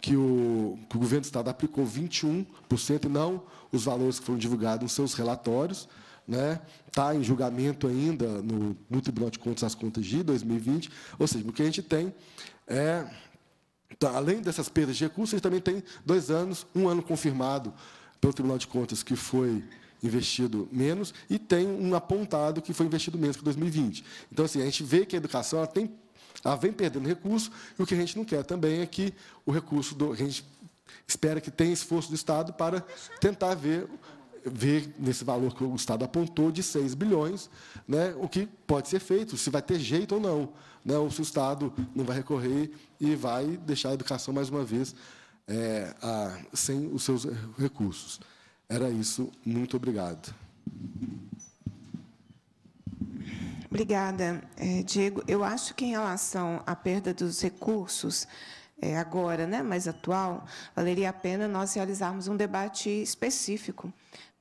que o, que o governo do Estado aplicou 21% e não os valores que foram divulgados nos seus relatórios. Né? Está em julgamento ainda no, no Tribunal de Contas as contas de 2020. Ou seja, o que a gente tem é tá, além dessas perdas de recursos, a gente também tem dois anos, um ano confirmado pelo Tribunal de Contas, que foi investido menos e tem um apontado que foi investido menos que 2020. Então, assim, a gente vê que a educação ela tem, ela vem perdendo recurso e o que a gente não quer também é que o recurso do, a gente espera que tenha esforço do Estado para tentar ver ver nesse valor que o Estado apontou de 6 bilhões, né, o que pode ser feito, se vai ter jeito ou não, né, ou se o Estado não vai recorrer e vai deixar a educação, mais uma vez, é, a, sem os seus recursos. Era isso. Muito obrigado. Obrigada, eh, Diego. Eu acho que em relação à perda dos recursos, é, agora, né, mais atual, valeria a pena nós realizarmos um debate específico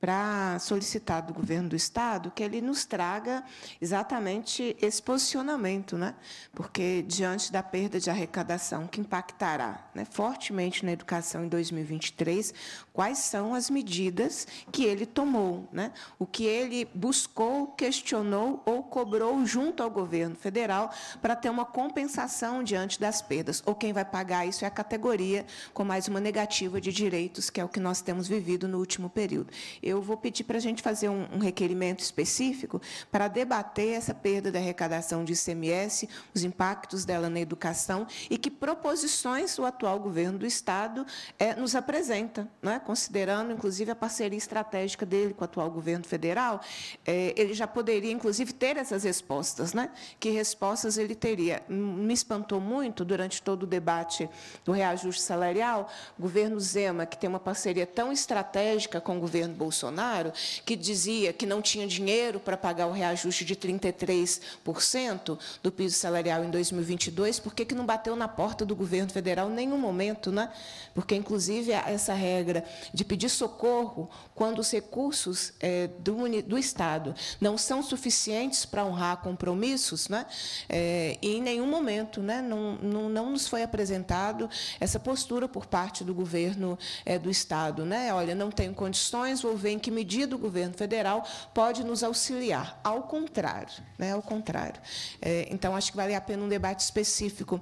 para solicitar do governo do Estado que ele nos traga exatamente esse posicionamento, né? porque diante da perda de arrecadação que impactará né, fortemente na educação em 2023, quais são as medidas que ele tomou, né? o que ele buscou, questionou ou cobrou junto ao governo federal para ter uma compensação diante das perdas, ou quem vai pagar isso é a categoria com mais uma negativa de direitos, que é o que nós temos vivido no último período. Eu eu vou pedir para a gente fazer um, um, requerimento específico para debater essa perda da arrecadação de ICMS, os impactos dela na educação e que proposições o atual governo do Estado é, nos apresenta, não é? considerando, inclusive, a parceria estratégica dele com o atual governo federal. É, ele já poderia, inclusive, ter essas respostas. Né? Que respostas ele teria? Hum, me espantou muito, durante todo o debate do reajuste salarial, o governo Zema, que tem uma parceria tão estratégica com o governo Bolsonaro, Bolsonaro, que dizia que não tinha dinheiro para pagar o reajuste de 33% do piso salarial em 2022, por que não bateu na porta do governo federal em nenhum momento? Né? Porque, inclusive, essa regra de pedir socorro quando os recursos é, do, do, Estado não são suficientes para honrar compromissos, né? É, e em nenhum momento né? não, não, não, nos foi apresentado essa postura por parte do governo é, do Estado. Né? Olha, não tenho condições, vou ver em que medida o governo federal pode nos auxiliar. Ao contrário. Né? Ao contrário. É, então, acho que vale a pena um debate específico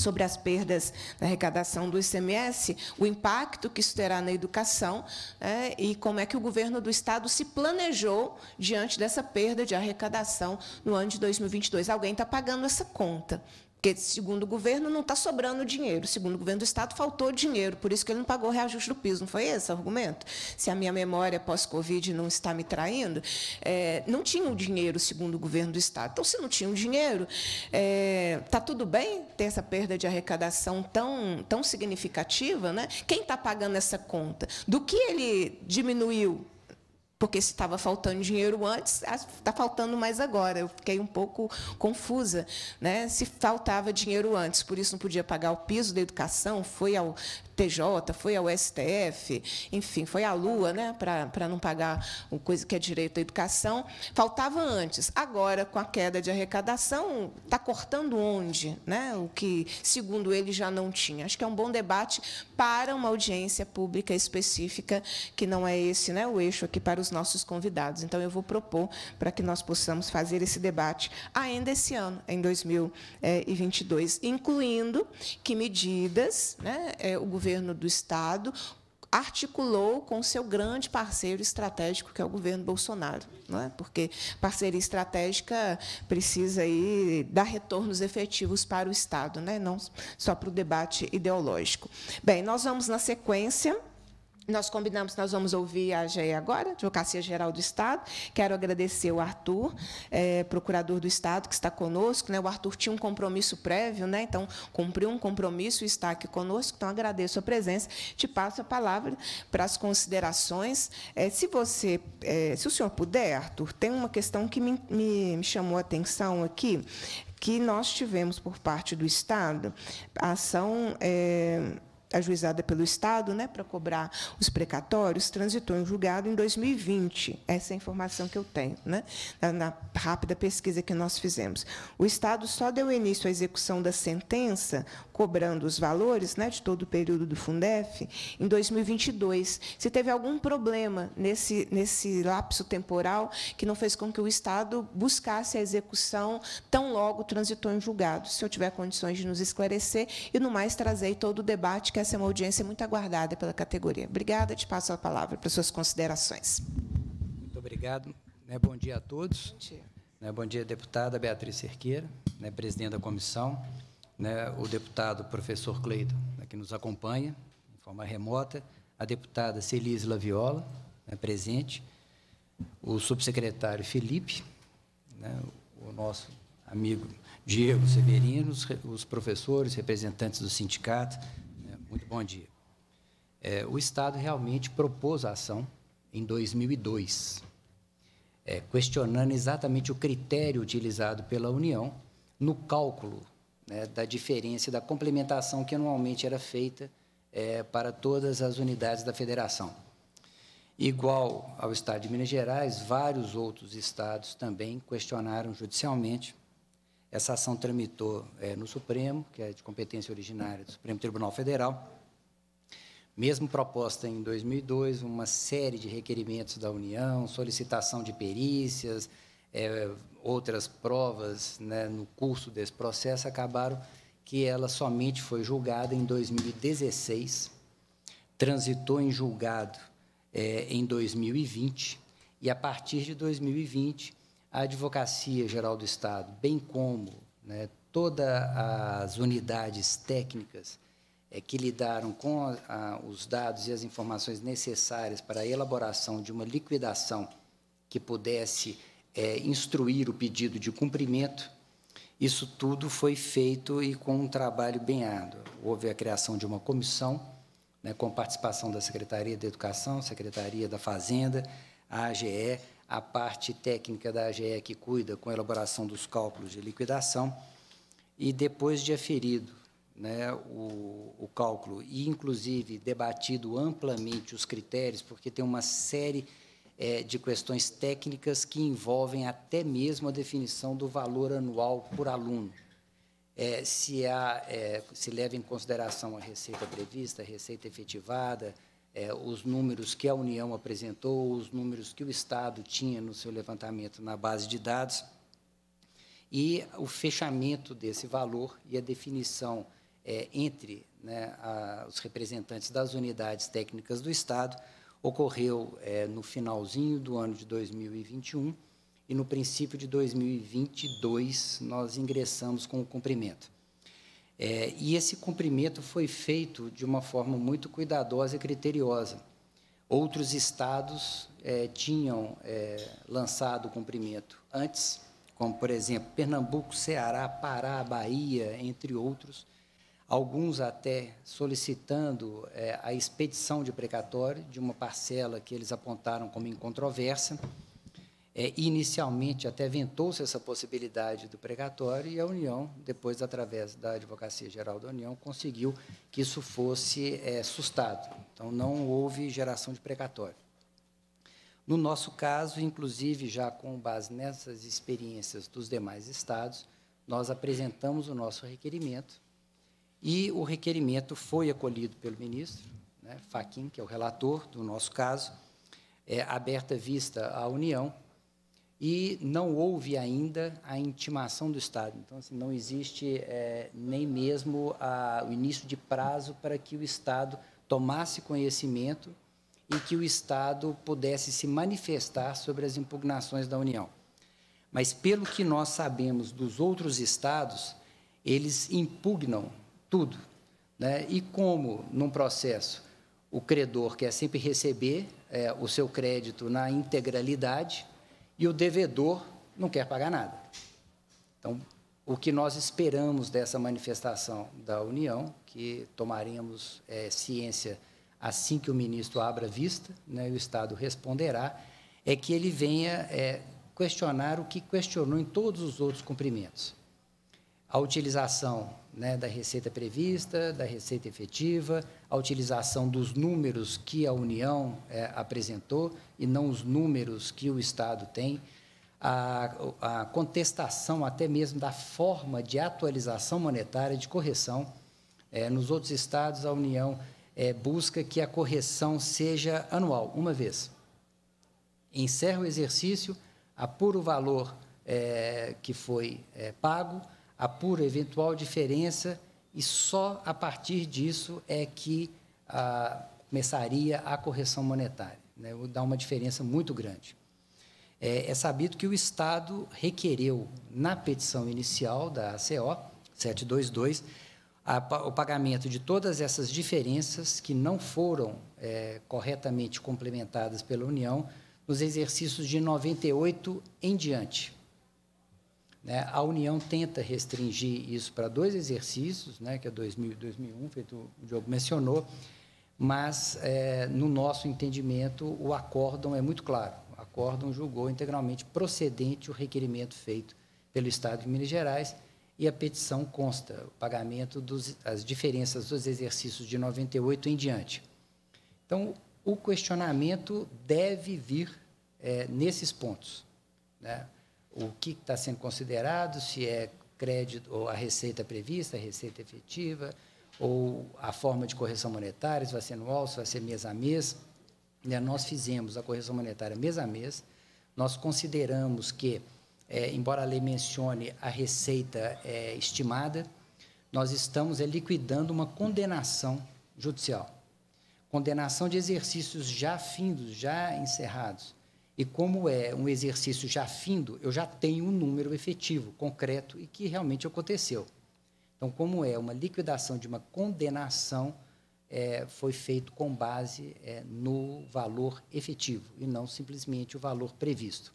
sobre as perdas da arrecadação do ICMS, o impacto que isso terá na educação né, e como é que o governo do Estado se planejou diante dessa perda de arrecadação no ano de 2022. Alguém está pagando essa conta. Porque, segundo o governo, não está sobrando dinheiro. Segundo o governo do Estado, faltou dinheiro, por isso que ele não pagou o reajuste do piso. Não foi esse o argumento? Se a minha memória pós-Covid não está me traindo, é, não tinha o dinheiro, segundo o governo do Estado. Então, se não tinha o dinheiro, está é, tá tudo bem ter essa perda de arrecadação tão, tão significativa? Né? Quem está pagando essa conta? Do que ele diminuiu porque se estava faltando dinheiro antes, está faltando mais agora. Eu fiquei um pouco confusa, né? Se faltava dinheiro antes, por isso não podia pagar o piso da educação, foi ao TJ, foi ao STF, enfim, foi à Lua, né, para não pagar uma coisa que é direito à educação. Faltava antes. Agora, com a queda de arrecadação, está cortando onde? Né, o que, segundo ele, já não tinha. Acho que é um bom debate para uma audiência pública específica, que não é esse né, o eixo aqui para os nossos convidados. Então, eu vou propor para que nós possamos fazer esse debate ainda esse ano, em 2022, eh, incluindo que medidas né, eh, o governo governo do Estado articulou com seu grande parceiro estratégico, que é o governo Bolsonaro, não é? porque parceria estratégica precisa aí dar retornos efetivos para o Estado, é? não só para o debate ideológico. Bem, nós vamos na sequência nós combinamos, nós vamos ouvir a AGE agora, Advocacia Geral do Estado. Quero agradecer o Arthur, é, procurador do Estado, que está conosco. Né? O Arthur tinha um compromisso prévio, né? então cumpriu um compromisso e está aqui conosco. Então, agradeço a presença. Te passo a palavra para as considerações. É, se você, é, se o senhor puder, Arthur, tem uma questão que me, me, me chamou a atenção aqui, que nós tivemos por parte do Estado a ação. É, ajuizada pelo Estado né, para cobrar os precatórios, transitou em julgado em 2020. Essa é a informação que eu tenho, né, na, na, rápida pesquisa que nós fizemos. O Estado só deu início à execução da sentença cobrando os valores né, de todo o período do Fundef, em 2022, se teve algum problema nesse, nesse lapso temporal que não fez com que o Estado buscasse a execução tão logo transitou em julgado. Se eu tiver condições de nos esclarecer e, no mais, trazer todo o debate, que essa é uma audiência muito aguardada pela categoria. Obrigada, te passo a palavra para suas considerações. Muito obrigado. Né? Bom dia a todos. Bom dia. Né? Bom dia, deputada Beatriz Cerqueira, né? presidente da comissão né, o deputado professor Cleiton, né, que nos acompanha de forma remota, a deputada Celise Laviola, né, presente, o subsecretário Felipe, né, o nosso amigo Diego Severino, os, os professores, representantes do sindicato. Né, muito bom dia. É, o Estado realmente propôs a ação em 2002, é, questionando exatamente o critério utilizado pela União no cálculo né, da diferença, da complementação que anualmente era feita é, para todas as unidades da federação. Igual ao Estado de Minas Gerais, vários outros estados também questionaram judicialmente. Essa ação tramitou é, no Supremo, que é de competência originária do Supremo Tribunal Federal. Mesmo proposta em 2002, uma série de requerimentos da União, solicitação de perícias, é, outras provas né, no curso desse processo acabaram que ela somente foi julgada em 2016, transitou em julgado é, em 2020, e a partir de 2020, a Advocacia Geral do Estado, bem como né, todas as unidades técnicas é, que lidaram com a, a, os dados e as informações necessárias para a elaboração de uma liquidação que pudesse é, instruir o pedido de cumprimento. Isso tudo foi feito e com um trabalho bem árduo Houve a criação de uma comissão, né, com participação da Secretaria da Educação, Secretaria da Fazenda, a AGE, a parte técnica da AGE que cuida com a elaboração dos cálculos de liquidação, e depois de aferido né, o, o, cálculo e, inclusive, debatido amplamente os critérios, porque tem uma série é, de questões técnicas que envolvem até mesmo a definição do valor anual por aluno. É, se, há, é, se leva em consideração a receita prevista, a receita efetivada, é, os números que a União apresentou, os números que o Estado tinha no seu levantamento na base de dados, e o fechamento desse valor e a definição é, entre né, a, os representantes das unidades técnicas do Estado ocorreu é, no finalzinho do ano de 2021 e no princípio de 2022 nós ingressamos com o cumprimento. É, e esse cumprimento foi feito de uma forma muito cuidadosa e criteriosa. Outros estados é, tinham é, lançado o cumprimento antes, como, por exemplo, Pernambuco, Ceará, Pará, Bahia, entre outros alguns até solicitando é, a expedição de precatório de uma parcela que eles apontaram como incontroversa. É, inicialmente, até ventou-se essa possibilidade do precatório e a União, depois, através da Advocacia Geral da União, conseguiu que isso fosse é, sustado. Então, não houve geração de precatório. No nosso caso, inclusive, já com base nessas experiências dos demais estados, nós apresentamos o nosso requerimento e o requerimento foi acolhido pelo ministro, né, Faquim, que é o relator do nosso caso, é, aberta vista à União, e não houve ainda a intimação do Estado. Então, assim, não existe é, nem mesmo a, o início de prazo para que o Estado tomasse conhecimento e que o Estado pudesse se manifestar sobre as impugnações da União. Mas, pelo que nós sabemos dos outros Estados, eles impugnam tudo. Né? E como, num processo, o credor quer sempre receber é, o seu crédito na integralidade e o devedor não quer pagar nada. Então, o que nós esperamos dessa manifestação da União, que tomaremos é, ciência assim que o ministro abra vista, né, e o Estado responderá, é que ele venha é, questionar o que questionou em todos os outros cumprimentos. A utilização né, da receita prevista, da receita efetiva, a utilização dos números que a União é, apresentou e não os números que o Estado tem, a, a contestação até mesmo da forma de atualização monetária, de correção. É, nos outros estados, a União é, busca que a correção seja anual, uma vez. Encerra o exercício, apura o valor é, que foi é, pago apura eventual diferença e só a partir disso é que ah, começaria a correção monetária, né? dá uma diferença muito grande. É, é, sabido que o Estado requereu, na petição inicial da ACO 722, a, o pagamento de todas essas diferenças que não foram é, corretamente complementadas pela União nos exercícios de 98 em diante. Né? A União tenta restringir isso para dois exercícios, né, que é 2000 e 2001, feito o Diogo mencionou, mas, é, no nosso entendimento, o acórdão é muito claro. O acórdão julgou integralmente procedente o requerimento feito pelo Estado de Minas Gerais e a petição consta o pagamento das diferenças dos exercícios de 98 em diante. Então, o questionamento deve vir é, nesses pontos. Né? o que está sendo considerado, se é crédito ou a receita prevista, a receita efetiva, ou a forma de correção monetária, se vai ser anual, se vai ser mês a mês. Né, nós fizemos a correção monetária mês a mês, nós consideramos que, é, embora a lei mencione a receita é, estimada, nós estamos é, liquidando uma condenação judicial. Condenação de exercícios já findos, já encerrados. E como é um exercício já findo, eu já tenho um número efetivo, concreto e que realmente aconteceu. Então, como é uma liquidação de uma condenação, é, foi feito com base é, no valor efetivo e não simplesmente o valor previsto.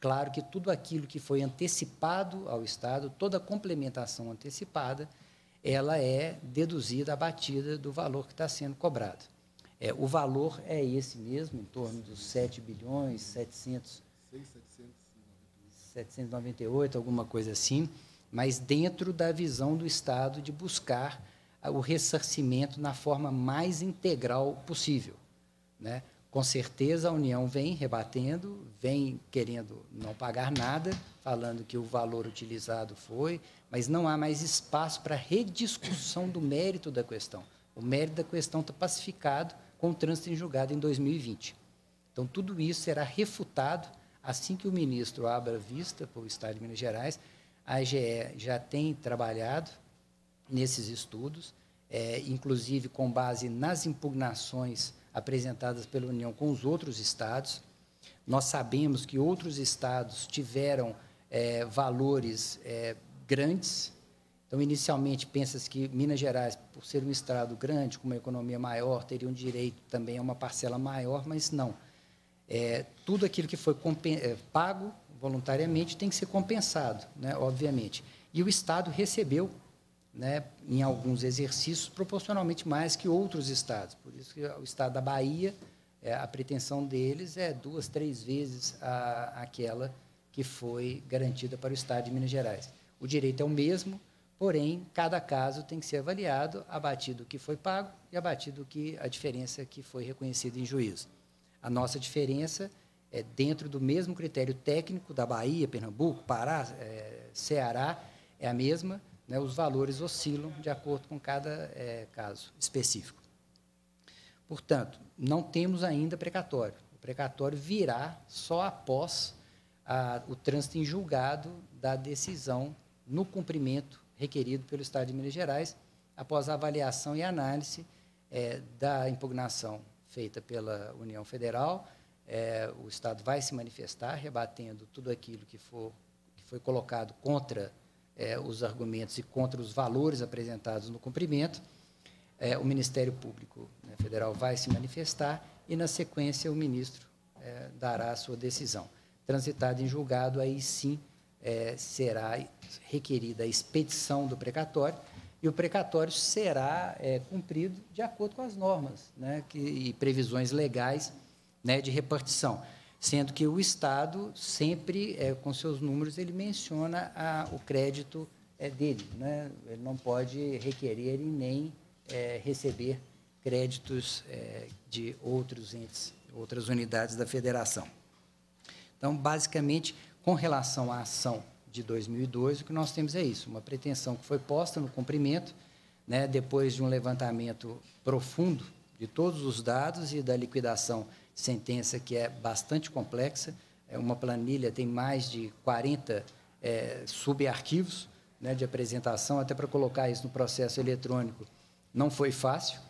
Claro que tudo aquilo que foi antecipado ao Estado, toda complementação antecipada, ela é deduzida, abatida do valor que está sendo cobrado. É, o valor é esse mesmo, em torno dos 7 bilhões, 700... 798, alguma coisa assim, mas dentro da visão do Estado de buscar o ressarcimento na forma mais integral possível. Né? Com certeza a União vem rebatendo, vem querendo não pagar nada, falando que o valor utilizado foi, mas não há mais espaço para rediscussão do mérito da questão. O mérito da questão está pacificado com trânsito em julgado em 2020. Então, tudo isso será refutado assim que o ministro abra vista para o Estado de Minas Gerais. A AGE já tem trabalhado nesses estudos, é, inclusive com base nas impugnações apresentadas pela União com os outros estados. Nós sabemos que outros estados tiveram é, valores é, grandes então, inicialmente, pensa-se que Minas Gerais, por ser um estado grande, com uma economia maior, teria um direito também a uma parcela maior, mas não. É, tudo aquilo que foi é, pago voluntariamente tem que ser compensado, né, obviamente. E o Estado recebeu, né, em alguns exercícios, proporcionalmente mais que outros estados. Por isso que o Estado da Bahia, é, a pretensão deles é duas, três vezes a, aquela que foi garantida para o Estado de Minas Gerais. O direito é o mesmo, Porém, cada caso tem que ser avaliado, abatido o que foi pago e abatido o que a diferença que foi reconhecida em juízo. A nossa diferença é dentro do mesmo critério técnico da Bahia, Pernambuco, Pará, é, Ceará, é a mesma. Né, os valores oscilam de acordo com cada é, caso específico. Portanto, não temos ainda precatório. O precatório virá só após a, ah, o trânsito em julgado da decisão no cumprimento requerido pelo Estado de Minas Gerais, após a avaliação e análise é, da impugnação feita pela União Federal. É, o Estado vai se manifestar, rebatendo tudo aquilo que, for, que foi colocado contra é, os argumentos e contra os valores apresentados no cumprimento. É, o Ministério Público né, Federal vai se manifestar e, na sequência, o ministro é, dará a sua decisão. Transitado em julgado, aí sim é, será requerida a expedição do precatório e o precatório será é, cumprido de acordo com as normas né, que, e previsões legais né, de repartição. Sendo que o Estado sempre, é, com seus números, ele menciona a, o crédito é, dele. Né? Ele não pode requerer e nem é, receber créditos é, de outros entes, outras unidades da federação. Então, basicamente, com relação à ação de 2002, o que nós temos é isso, uma pretensão que foi posta no cumprimento, né, depois de um levantamento profundo de todos os dados e da liquidação de sentença, que é bastante complexa, é uma planilha tem mais de 40 é, subarquivos né, de apresentação, até para colocar isso no processo eletrônico não foi fácil,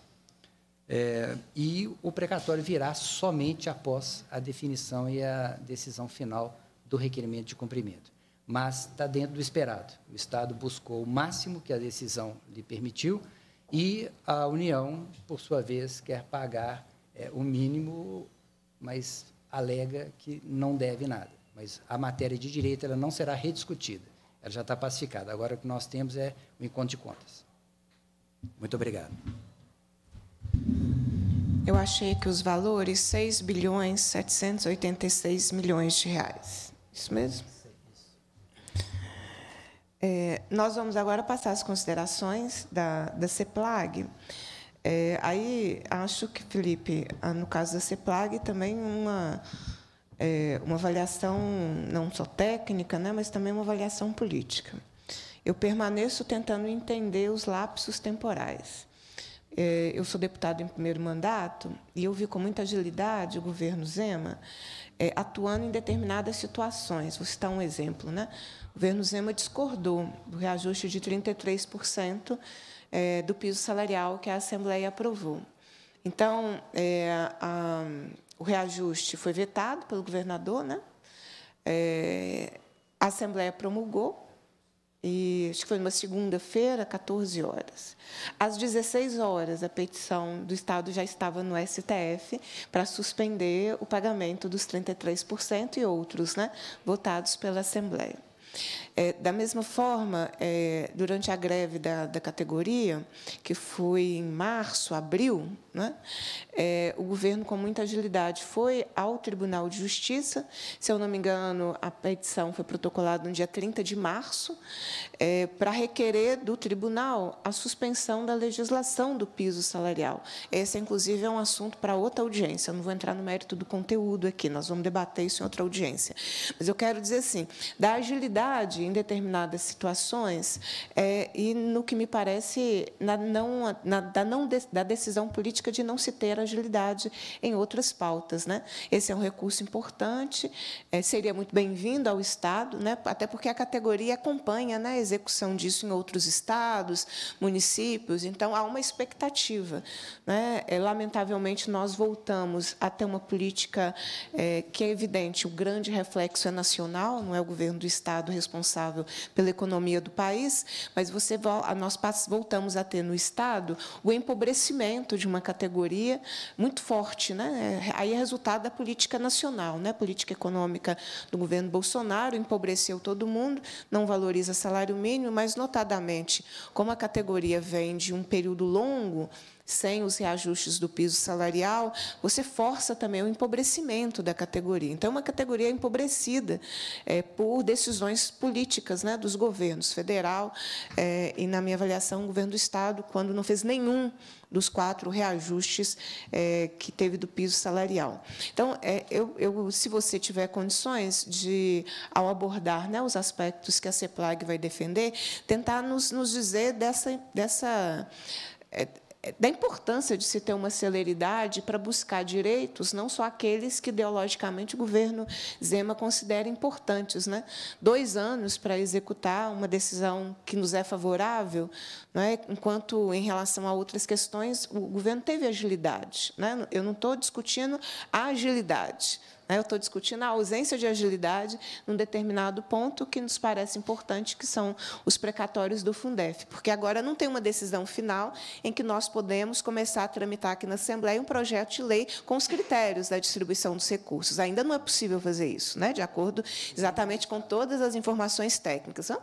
é, e o precatório virá somente após a definição e a decisão final do requerimento de cumprimento. Mas está dentro do esperado. O Estado buscou o máximo que a decisão lhe permitiu e a União, por sua vez, quer pagar é, o mínimo, mas alega que não deve nada. Mas a matéria de direito ela não será rediscutida, ela já está pacificada. Agora o que nós temos é o encontro de contas. Muito obrigado. Eu achei que os valores 6 bilhões 786 milhões de reais. Isso mesmo? É, nós vamos agora passar as considerações da, da CEPLAG. É, aí, acho que, Felipe, ah, no caso da CEPLAG, também uma, é, uma avaliação não só técnica, né, mas também uma avaliação política. Eu permaneço tentando entender os lapsos temporais. É, eu sou deputado em primeiro mandato e eu vi com muita agilidade o governo Zema é, atuando em determinadas situações. Vou citar um exemplo. Né? O governo Zema discordou do reajuste de 33% é, do piso salarial que a Assembleia aprovou. Então, é, a, o reajuste foi vetado pelo governador, né? É, a Assembleia promulgou e acho que foi numa segunda-feira, 14 horas. Às 16 horas, a petição do Estado já estava no STF para suspender o pagamento dos 33% e outros, né, votados pela Assembleia. É, da mesma forma, é, durante a greve da, da, categoria, que foi em março, abril, né, é, o governo, com muita agilidade, foi ao Tribunal de Justiça. Se eu não me engano, a petição foi protocolada no dia 30 de março, é, para requerer do tribunal a suspensão da legislação do piso salarial. Esse, inclusive, é um assunto para outra audiência. Eu não vou entrar no mérito do conteúdo aqui, nós vamos debater isso em outra audiência. Mas eu quero dizer assim: da agilidade em determinadas situações é, e no que me parece na não, na, da, não de, da decisão política de não se ter agilidade em outras pautas. Né? Esse é um recurso importante, é, seria muito bem-vindo ao Estado, né? até porque a categoria acompanha né, a execução disso em outros estados, municípios, então há uma expectativa. Né? É, lamentavelmente, nós voltamos a ter uma política é, que é evidente, o grande reflexo é nacional, não é o governo do Estado responsável responsável pela economia do país, mas você nós voltamos a ter no Estado o empobrecimento de uma categoria muito forte. Né? É, aí é resultado da política nacional, né? política econômica do governo Bolsonaro, empobreceu todo mundo, não valoriza salário mínimo, mas, notadamente, como a categoria vem de um período longo sem os reajustes do piso salarial, você força também o empobrecimento da categoria. Então, é uma categoria empobrecida é, por decisões políticas né, dos governos federal é, e, na minha avaliação, o governo do Estado, quando não fez nenhum dos quatro reajustes é, que teve do piso salarial. Então, é, eu, eu, se você tiver condições de, ao abordar né, os aspectos que a CEPLAG vai defender, tentar nos, nos dizer dessa... dessa é, é, da importância de se ter uma celeridade para buscar direitos, não só aqueles que ideologicamente o governo Zema considera importantes. Né? Dois anos para executar uma decisão que nos é favorável, é? enquanto, em relação a outras questões, o governo teve agilidade. Né? Eu não estou discutindo a agilidade. Né? Eu estou discutindo a ausência de agilidade num determinado ponto que nos parece importante, que são os precatórios do Fundef, porque agora não tem uma decisão final em que nós podemos começar a tramitar aqui na Assembleia um projeto de lei com os critérios da distribuição dos recursos. Ainda não é possível fazer isso, né? de acordo exatamente com todas as informações técnicas. Vamos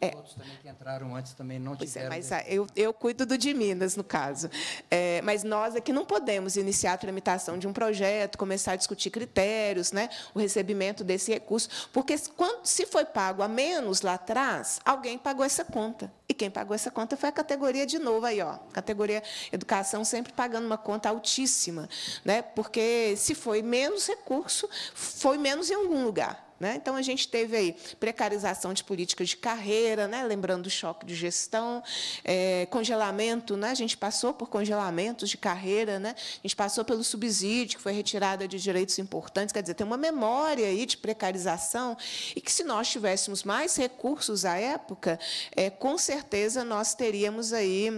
é. outros também que entraram antes também não pois é, tiveram... É, mas desse... Ah, eu, eu cuido do de Minas, no caso. É, mas nós aqui não podemos iniciar a tramitação de um projeto, começar a discutir critérios, né, o recebimento desse recurso, porque quando se foi pago a menos lá atrás, alguém pagou essa conta. E quem pagou essa conta foi a categoria de novo aí, ó, categoria educação sempre pagando uma conta altíssima, né? Porque se foi menos recurso, foi menos em algum lugar. Né? Então, a gente teve aí precarização de políticas de carreira, né? lembrando o choque de gestão, é, congelamento, né? a gente passou por congelamentos de carreira, né? a gente passou pelo subsídio, que foi retirada de direitos importantes, quer dizer, tem uma memória aí de precarização, e que se nós tivéssemos mais recursos à época, é, com certeza nós teríamos aí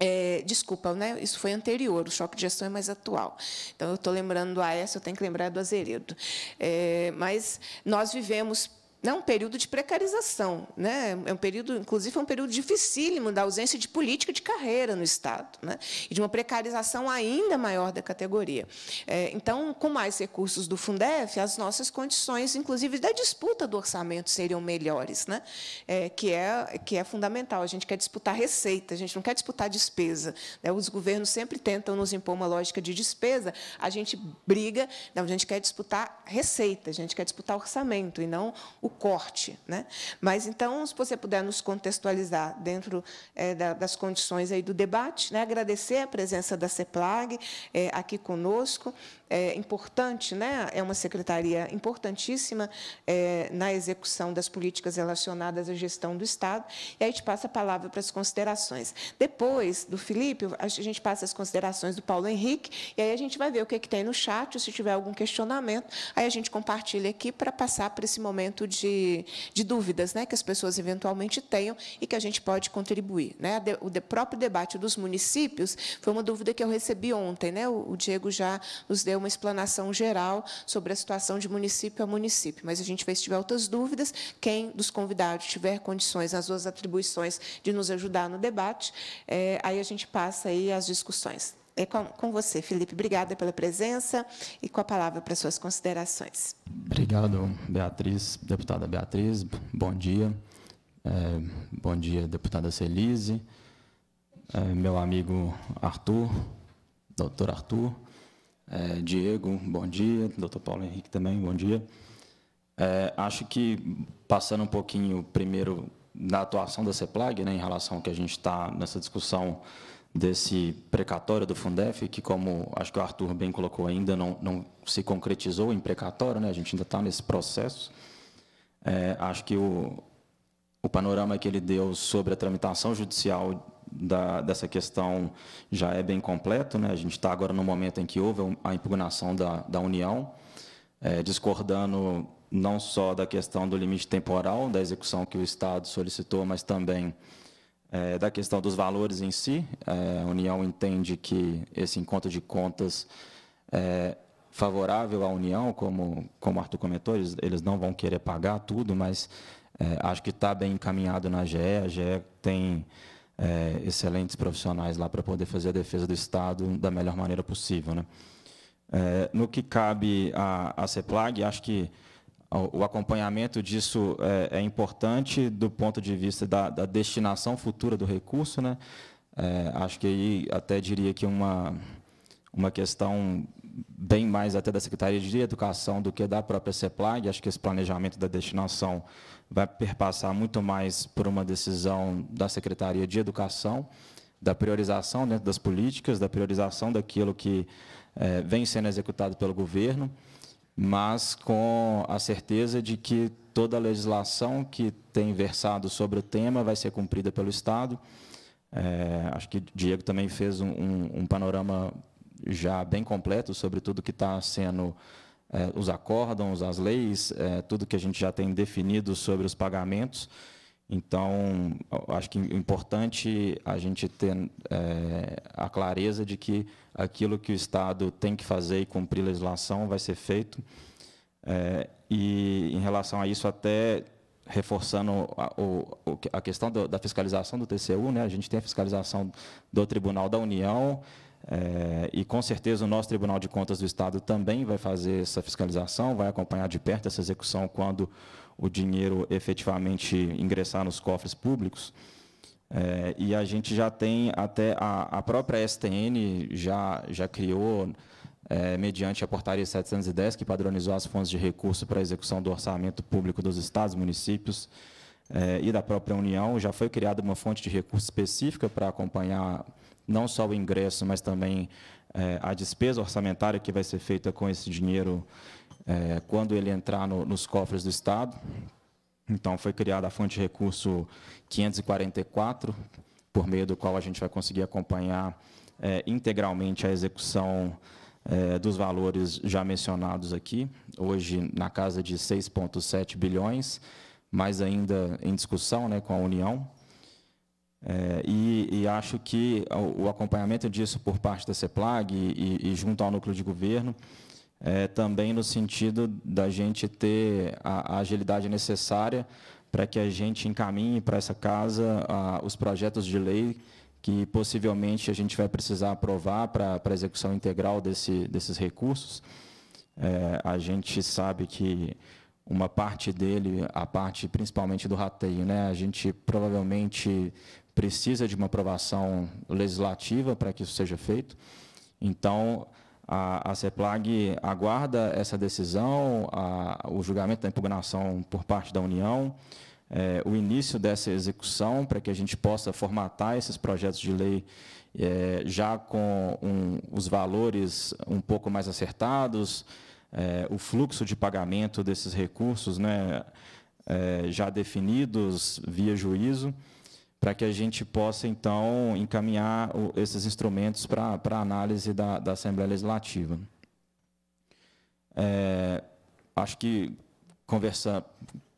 é, desculpa, né? isso foi anterior, o choque de gestão é mais atual. Então, eu estou lembrando do essa, eu tenho que lembrar do Azeredo. É, mas nós vivemos é um período de precarização, né? É um período, inclusive, é um período dificílimo da ausência de política de carreira no Estado, né? E de uma precarização ainda maior da categoria. É, então, com mais recursos do Fundef, as nossas condições, inclusive da disputa do orçamento, seriam melhores, né? É, que é que é fundamental. A gente quer disputar receita, a gente não quer disputar despesa. Né? Os governos sempre tentam nos impor uma lógica de despesa. A gente briga, não, a gente quer disputar receita, a gente quer disputar orçamento e não o o corte. Né? Mas, então, se você puder nos contextualizar dentro é, da, das condições aí do debate, né? agradecer a presença da CEPLAG é, aqui conosco é, importante, né? é uma secretaria importantíssima é, na execução das políticas relacionadas à gestão do Estado. E aí a gente passa a palavra para as considerações. Depois do Felipe, a gente passa as considerações do Paulo Henrique, e aí a gente vai ver o que, é que tem no chat, se tiver algum questionamento, aí a gente compartilha aqui para passar para esse momento de, de dúvidas né? que as pessoas eventualmente tenham e que a gente pode contribuir. Né? O de, próprio debate dos municípios foi uma dúvida que eu recebi ontem, né? o, o Diego já nos deu uma explanação geral sobre a situação de município a município. Mas a gente, vai, se tiver outras dúvidas, quem dos convidados tiver condições, nas suas atribuições, de nos ajudar no debate, é, aí a gente passa aí as discussões. É com, com você, Felipe. Obrigada pela presença e com a palavra para suas considerações. Obrigado, Beatriz, deputada Beatriz. Bom dia. É, bom dia, deputada Celise, é, eh, meu amigo Arthur, doutor Arthur, é, Diego, bom dia. Dr. Paulo Henrique também, bom dia. É, acho que, passando um pouquinho primeiro da atuação da CEPLAG, né, em relação ao que a gente está nessa discussão desse precatório do Fundef, que, como acho que o Arthur bem colocou, ainda não, não se concretizou em precatório, né, a gente ainda está nesse processo. É, acho que o, o panorama que ele deu sobre a tramitação judicial da, dessa questão já é bem completo. Né? A gente está agora no momento em que houve a impugnação da, da União, é, discordando não só da questão do limite temporal da execução que o Estado solicitou, mas também é, da questão dos valores em si. É, a União entende que esse encontro de contas é favorável à União, como, como Arthur comentou, eles, eles não vão querer pagar tudo, mas é, acho que está bem encaminhado na GE. A GE tem é, excelentes profissionais lá para poder fazer a defesa do Estado da melhor maneira possível. Né? É, no que cabe à CEPLAG, acho que o acompanhamento disso é, é, importante do ponto de vista da, da destinação futura do recurso. Né? É, acho que aí até diria que uma, uma questão bem mais até da Secretaria de Educação do que da própria CEPLAG. Acho que esse planejamento da destinação vai perpassar muito mais por uma decisão da Secretaria de Educação, da priorização dentro das políticas, da priorização daquilo que é, vem sendo executado pelo governo, mas com a certeza de que toda a legislação que tem versado sobre o tema vai ser cumprida pelo Estado. É, acho que Diego também fez um, um, um panorama já bem completo sobre tudo que está sendo é, os acórdãos, as leis, é, tudo que a gente já tem definido sobre os pagamentos. Então, acho que é importante a gente ter é, a clareza de que aquilo que o Estado tem que fazer e cumprir a legislação vai ser feito. É, e, em relação a isso, até reforçando a, o, a questão do, da fiscalização do TCU, né? a gente tem a fiscalização do Tribunal da União, é, e com certeza o nosso Tribunal de Contas do Estado também vai fazer essa fiscalização, vai acompanhar de perto essa execução quando o dinheiro efetivamente ingressar nos cofres públicos. É, e a gente já tem até a, a própria STN já, já criou, é, mediante a portaria 710, que padronizou as fontes de recurso para a execução do orçamento público dos estados, municípios é, e da própria União, já foi criada uma fonte de recurso específica para acompanhar não só o ingresso, mas também é, a despesa orçamentária que vai ser feita com esse dinheiro é, quando ele entrar no, nos cofres do Estado. Então, foi criada a fonte de recurso 544, por meio do qual a gente vai conseguir acompanhar é, integralmente a execução é, dos valores já mencionados aqui, hoje na casa de 6,7 bilhões, mais ainda em discussão né, com a União. É, e, e, acho que o acompanhamento disso por parte da CEPLAG e, e junto ao núcleo de governo, é, também no sentido da gente ter a, a agilidade necessária para que a gente encaminhe para essa casa a, os projetos de lei que possivelmente a gente vai precisar aprovar para a execução integral desse, desses recursos. É, a gente sabe que uma parte dele, a parte principalmente do rateio, né? A gente provavelmente precisa de uma aprovação legislativa para que isso seja feito. Então, a, a CEPLAG aguarda essa decisão, a, o julgamento da impugnação por parte da União, é, o início dessa execução, para que a gente possa formatar esses projetos de lei é, já com um, os valores um pouco mais acertados, é, o fluxo de pagamento desses recursos né, é, já definidos via juízo para que a gente possa, então, encaminhar esses instrumentos para a análise da, da Assembleia Legislativa. É, acho que, conversa,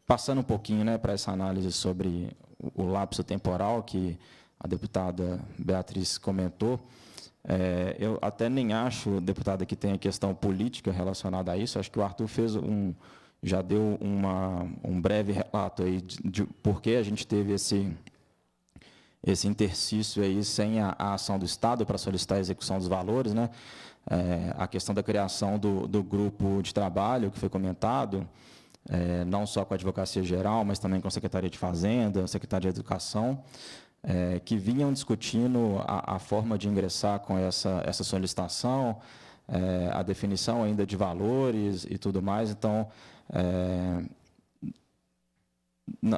passando um pouquinho né, para essa análise sobre o, o lapso temporal que a deputada Beatriz comentou, é, eu até nem acho, deputada, que tem a questão política relacionada a isso. Acho que o Arthur fez um, já deu uma, um breve relato aí de, de por que a gente teve esse esse intercício aí sem a, a ação do Estado para solicitar a execução dos valores, né? É, a questão da criação do, do grupo de trabalho que foi comentado, é, não só com a Advocacia Geral, mas também com a Secretaria de Fazenda, Secretaria de Educação, é, que vinham discutindo a, a, forma de ingressar com essa, essa solicitação, é, a definição ainda de valores e tudo mais. Então, é,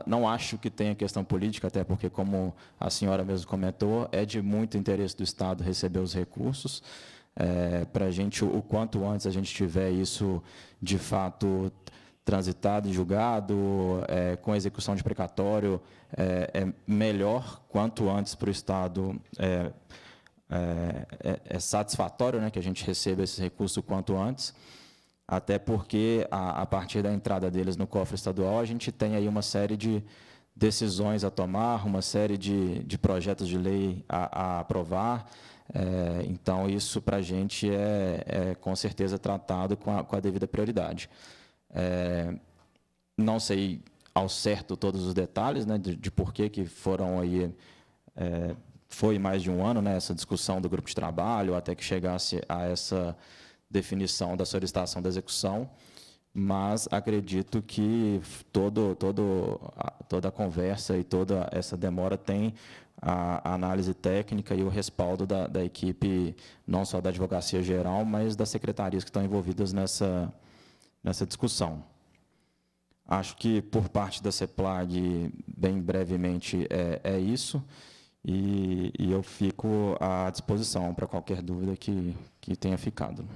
não acho que tenha questão política, até porque, como a senhora mesmo comentou, é de muito interesse do Estado receber os recursos. É, para a gente, o quanto antes a gente tiver isso de fato transitado e julgado, é, com execução de precatório, é, é melhor quanto antes para o Estado. É, é, é, é, satisfatório né, que a gente receba esse recurso quanto antes até porque a, a partir da entrada deles no cofre estadual, a gente tem aí uma série de decisões a tomar, uma série de, de projetos de lei a, a aprovar. É, então, isso para a gente é, é, com certeza tratado com a, com a devida prioridade. É, não sei ao certo todos os detalhes né, de, de por que, que foram aí. É, foi mais de um ano né, essa discussão do grupo de trabalho, até que chegasse a essa definição da solicitação da execução, mas acredito que todo, todo, toda a conversa e toda essa demora tem a, análise técnica e o respaldo da, da equipe, não só da advocacia geral, mas das secretarias que estão envolvidas nessa, nessa discussão. Acho que, por parte da CEPLAG, bem brevemente, é, é isso. E, e eu fico à disposição para qualquer dúvida que, que tenha ficado.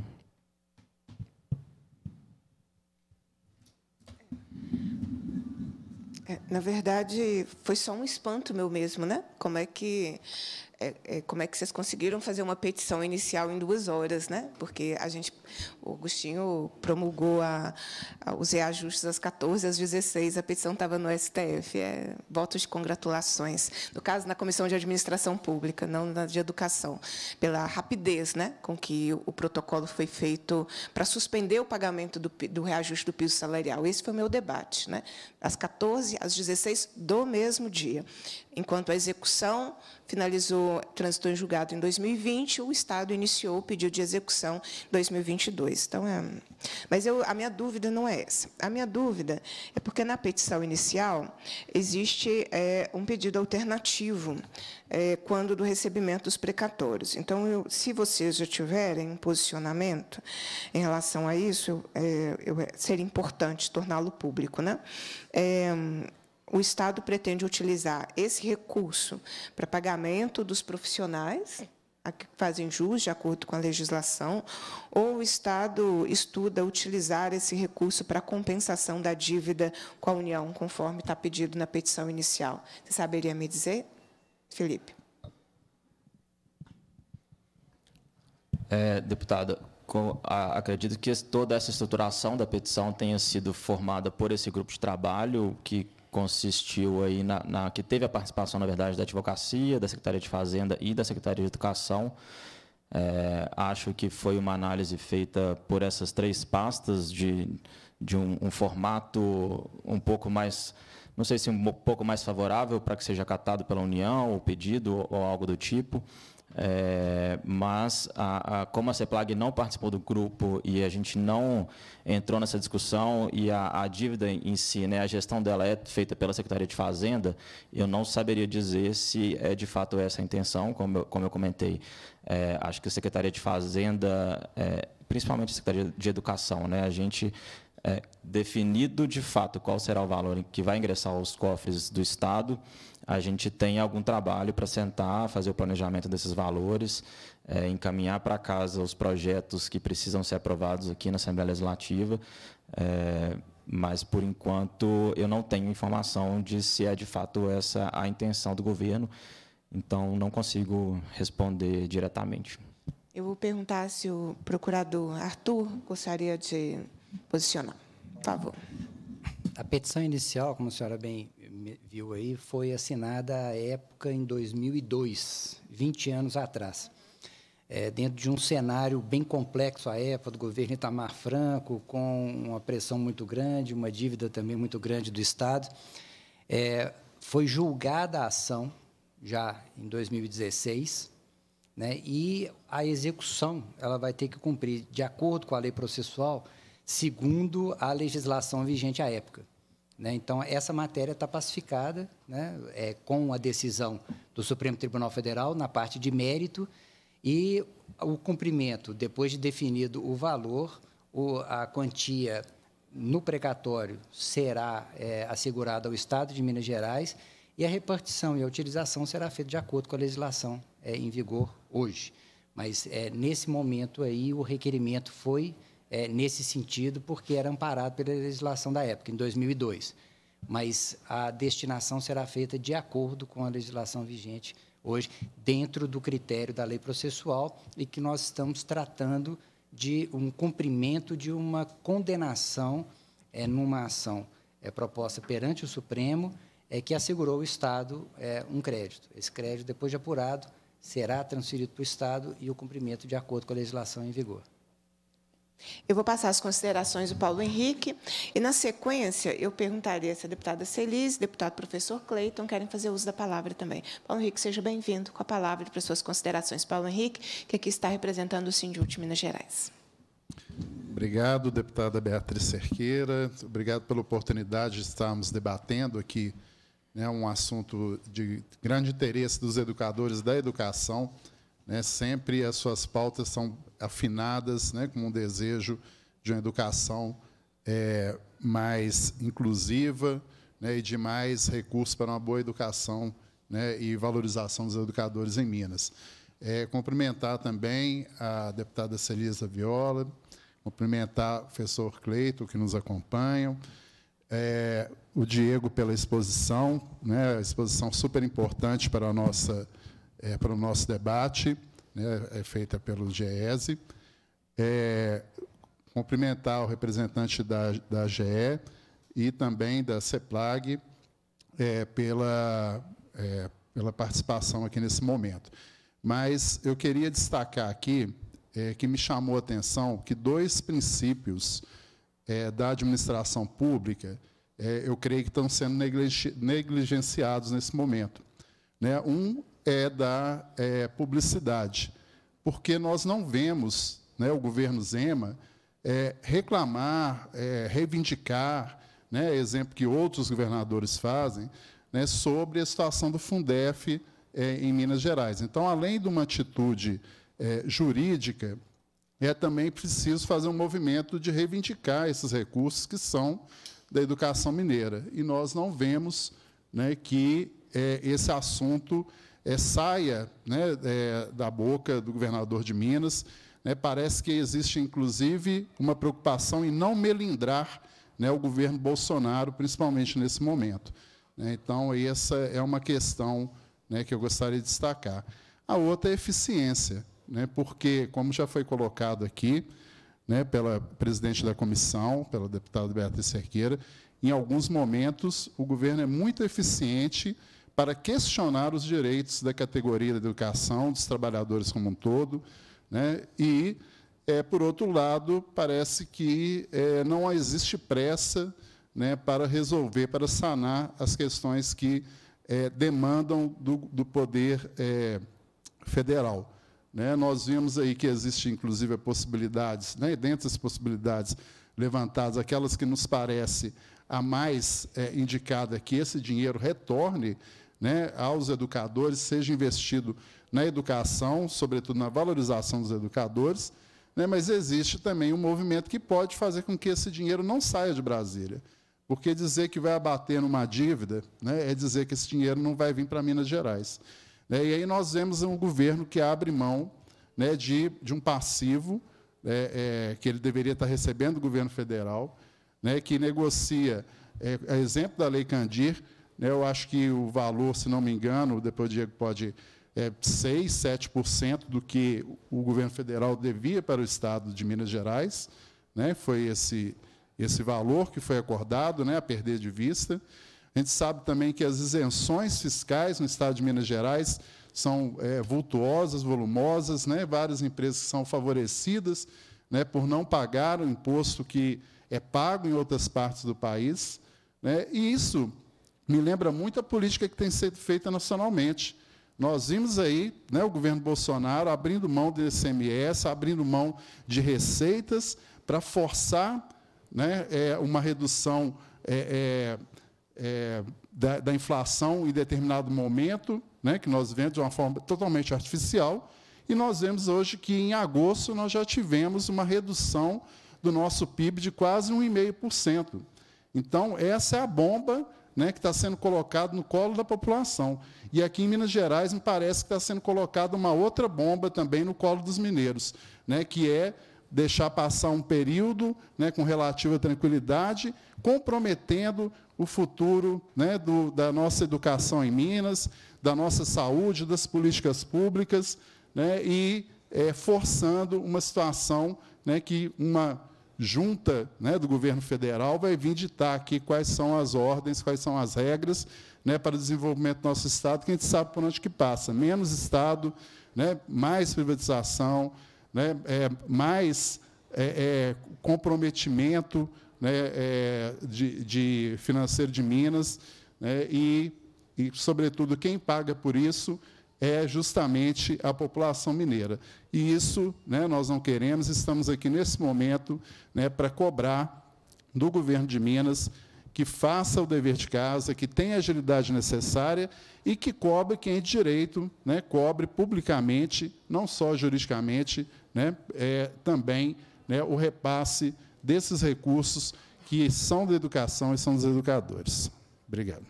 É, na verdade, foi só um espanto meu mesmo, né? Como é que é, é, como é que vocês conseguiram fazer uma petição inicial em duas horas, né? Porque a gente, o Agostinho promulgou a, a, os reajustes às 14 às 16, a petição estava no STF, é votos de congratulações. No caso, na Comissão de Administração Pública, não na de Educação, pela rapidez, né, com que o, o protocolo foi feito para suspender o pagamento do, do reajuste do piso salarial. Esse foi o meu debate, né? Às 14 às 16 do mesmo dia. Enquanto a execução finalizou transitou em julgado em 2020, o Estado iniciou o pedido de execução em 2022. Então, é... Mas eu, a minha dúvida não é essa. A minha dúvida é porque na petição inicial existe é, um pedido alternativo é, quando do recebimento dos precatórios. Então, eu, se vocês já tiverem um posicionamento em relação a isso, é, é, seria importante torná-lo público. Né? É, o Estado pretende utilizar esse recurso para pagamento dos profissionais é. que fazem jus de acordo com a legislação, ou o Estado estuda utilizar esse recurso para compensação da dívida com a União, conforme está pedido na petição inicial. Você saberia me dizer, Felipe? É, deputada, com, a, acredito que toda essa estruturação da petição tenha sido formada por esse grupo de trabalho que consistiu aí na, na, que teve a participação, na verdade, da advocacia, da Secretaria de Fazenda e da Secretaria de Educação. É, acho que foi uma análise feita por essas três pastas de, de um, um formato um pouco mais, não sei se um pouco mais favorável para que seja acatado pela União, o pedido ou algo do tipo. É, mas a, a, como a CEPLAG não participou do grupo e a gente não entrou nessa discussão e a, a dívida em si, né, a gestão dela é feita pela Secretaria de Fazenda, eu não saberia dizer se é de fato essa a intenção, como eu, como eu comentei. É, acho que a Secretaria de Fazenda, é, principalmente a Secretaria de Educação, né, a gente é, definido de fato qual será o valor que vai ingressar aos cofres do Estado, a gente tem algum trabalho para sentar, fazer o planejamento desses valores, é, encaminhar para casa os projetos que precisam ser aprovados aqui na Assembleia Legislativa. É, mas, por enquanto, eu não tenho informação de se é de fato essa a intenção do governo, então não consigo responder diretamente. Eu vou perguntar se o procurador Arthur gostaria de posicionar. Por favor. A petição inicial, como a senhora bem viu aí foi assinada à época em 2002, 20 anos atrás. É, dentro de um cenário bem complexo à época do governo Itamar Franco, com uma pressão muito grande, uma dívida também muito grande do Estado. É, foi julgada a ação já em 2016, né, e a execução ela vai ter que cumprir, de acordo com a lei processual, segundo a legislação vigente à época. Né? Então, essa matéria está pacificada né? é, com a decisão do Supremo Tribunal Federal na parte de mérito e o cumprimento, depois de definido o valor, o, a quantia no precatório será é, assegurada ao Estado de Minas Gerais e a repartição e a utilização será feita de acordo com a legislação é, em vigor hoje. Mas, é, nesse momento, aí, o requerimento foi é, nesse sentido, porque era amparado pela legislação da época, em 2002. Mas a destinação será feita de acordo com a legislação vigente hoje, dentro do critério da lei processual, e que nós estamos tratando de um cumprimento de uma condenação é, numa ação é, proposta perante o Supremo, é, que assegurou o Estado é, um crédito. Esse crédito, depois de apurado, será transferido para o Estado e o cumprimento de acordo com a legislação em vigor. Eu vou passar as considerações do Paulo Henrique e, na sequência, eu perguntaria se a deputada Celis, deputado professor Cleiton, querem fazer uso da palavra também. Paulo Henrique, seja bem-vindo com a palavra para suas considerações. Paulo Henrique, que aqui está representando o Sindhult Minas Gerais. Obrigado, deputada Beatriz Cerqueira. Obrigado pela oportunidade de estarmos debatendo aqui né, um assunto de grande interesse dos educadores da educação. Né? Sempre as suas pautas são afinadas né? com um desejo de uma educação é, mais inclusiva né? e de mais recursos para uma boa educação né? e valorização dos educadores em Minas. É, cumprimentar também a deputada Celisa Viola, cumprimentar o professor Cleito, que nos acompanham, é, o Diego pela exposição, né, exposição super importante para a nossa é, para o nosso debate, né, é feita pelo GESE. É, cumprimentar o representante da, da GE e também da CEPLAG é, pela, é, pela participação aqui nesse momento. Mas eu queria destacar aqui é, que me chamou a atenção que dois princípios é, da administração pública é, eu creio que estão sendo negligenciados nesse momento. Né? Um é da é, publicidade, porque nós não vemos né, o governo Zema é, reclamar, é, reivindicar, né, exemplo que outros governadores fazem, né, sobre a situação do Fundef é, em Minas Gerais. Então, além de uma atitude é, jurídica, é também preciso fazer um movimento de reivindicar esses recursos que são da educação mineira. E nós não vemos né, que é, esse assunto é, saia né, é, da boca do governador de Minas. Né, parece que existe, inclusive, uma preocupação em não melindrar né, o governo Bolsonaro, principalmente nesse momento. Né. Então, essa é uma questão né, que eu gostaria de destacar. A outra é a eficiência, né, porque, como já foi colocado aqui, pela presidente da comissão, pela deputada Beatriz Cerqueira, em alguns momentos o governo é muito eficiente para questionar os direitos da categoria da educação, dos trabalhadores como um todo, né? e, é, por outro lado, parece que é, não existe pressa né, para resolver, para sanar as questões que é, demandam do, do poder é, federal. Né? Nós vimos aí que existe, inclusive, possibilidades, né, dentre as possibilidades levantadas, aquelas que nos parece a mais é, indicada que esse dinheiro retorne né, aos educadores, seja investido na educação, sobretudo na valorização dos educadores, né, mas existe também um movimento que pode fazer com que esse dinheiro não saia de Brasília. Porque dizer que vai abater numa dívida né, é dizer que esse dinheiro não vai vir para Minas Gerais. Né, e aí nós vemos um governo que abre mão né, de, de um passivo é, é, que ele deveria estar recebendo do governo federal, né, que negocia, é, a é, exemplo da Lei Candir, né, eu acho que o valor, se não me engano, depois o Diego pode é, 6, 7% do que o governo federal devia para o estado de Minas Gerais. Né? Foi esse, esse valor que foi acordado, né? a perder de vista. A gente sabe também que as isenções fiscais no estado de Minas Gerais são é, vultuosas, volumosas, né? várias empresas são favorecidas né? por não pagar o imposto que é pago em outras partes do país. Né? E isso me lembra muito a política que tem sido feita nacionalmente. Nós vimos aí né, o governo Bolsonaro abrindo mão do ICMS, abrindo mão de receitas para forçar né, é, uma redução é, é, é, da, da, inflação em determinado momento, né, que nós vemos de uma forma totalmente artificial. E nós vemos hoje que, em agosto, nós já tivemos uma redução do nosso PIB de quase 1,5%. Então, essa é a bomba né, que está sendo colocado no colo da população. E aqui em Minas Gerais, me parece que está sendo colocada uma outra bomba também no colo dos mineiros, né, que é deixar passar um período né, com relativa tranquilidade, comprometendo o futuro né, do, da nossa educação em Minas, da nossa saúde, das políticas públicas, né, e é, forçando uma situação né, que uma junta né, do governo federal vai vir ditar aqui quais são as ordens, quais são as regras né, para o desenvolvimento do nosso Estado, que a gente sabe por onde que passa. Menos Estado, né, mais privatização, né, é, mais é, é, comprometimento né, é, de, de, financeiro de Minas, né, e, e, sobretudo, quem paga por isso é justamente a população mineira. E isso né, nós não queremos, estamos aqui nesse momento né, para cobrar do governo de Minas que faça o dever de casa, que tenha a agilidade necessária e que cobre quem é de direito, né, cobre publicamente, não só juridicamente, né, é, também né, o repasse desses recursos que são da educação e são dos educadores. Obrigado.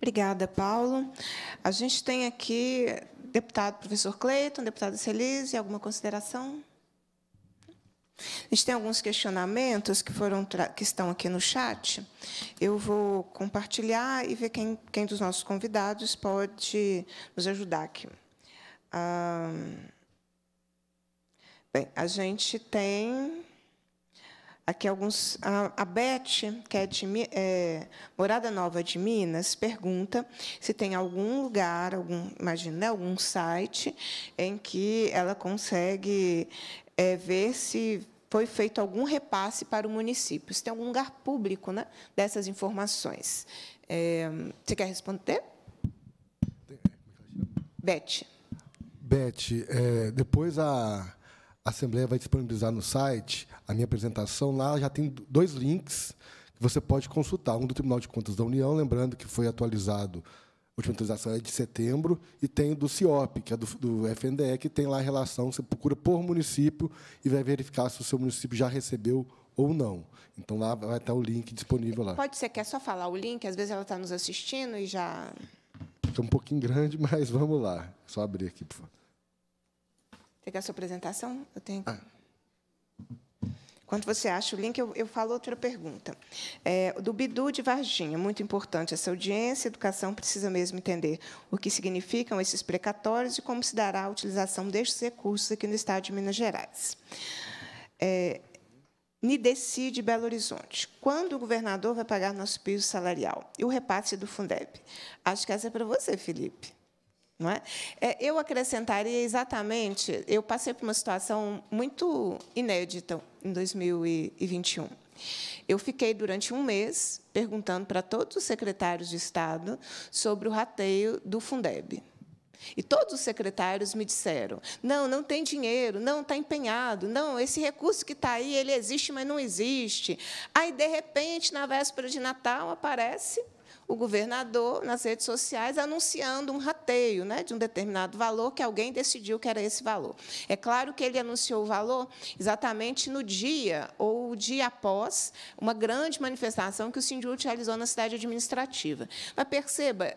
Obrigada, Paulo. A gente tem aqui deputado professor Cleiton, deputado Celise, alguma consideração? A gente tem alguns questionamentos que, foram que estão aqui no chat. Eu vou compartilhar e ver quem, quem dos nossos convidados pode nos ajudar aqui. Ah, bem, a gente tem Aqui alguns. A, a Beth, que é, de, é, morada nova de Minas, pergunta se tem algum lugar, algum, imagina, né, algum site em que ela consegue é, ver se foi feito algum repasse para o município. Se tem algum lugar público né, dessas informações. É, você quer responder? É, é Beth. Beth, é, depois a a Assembleia vai disponibilizar no site a minha apresentação. Lá já tem dois links que você pode consultar. Um do Tribunal de Contas da União, lembrando que foi atualizado, a última atualização é de setembro, e tem do CIOP, que é do, do FNDE, que tem lá a relação, você procura por município e vai verificar se o seu município já recebeu ou não. Então, lá vai estar o link disponível. lá. Pode ser, quer só falar o link? Às vezes ela está nos assistindo e já... Está um pouquinho grande, mas vamos lá. Só abrir aqui, por favor pegar sua apresentação? Eu tenho. Ah. Enquanto você acha o link, eu, eu falo outra pergunta. É, do Bidu de Varginha, muito importante essa audiência. A educação precisa mesmo entender o que significam esses precatórios e como se dará a utilização destes recursos aqui no Estado de Minas Gerais. É, Nideci de Belo Horizonte. Quando o governador vai pagar nosso piso salarial? E o repasse do Fundeb? Acho que essa é para você, Felipe. Não é? é? eu acrescentaria exatamente. Eu passei por uma situação muito inédita em 2021. Eu fiquei durante um mês perguntando para todos os secretários de Estado sobre o rateio do Fundeb. E todos os secretários me disseram: não, não tem dinheiro, não está empenhado, não, esse recurso que está aí, ele existe, mas não existe. Aí, de repente, na véspera de Natal, aparece o governador nas redes sociais anunciando um rateio né, de um determinado valor que alguém decidiu que era esse valor. É claro que ele anunciou o valor exatamente no dia ou o dia após uma grande manifestação que o Sindhut realizou na cidade administrativa. Mas perceba,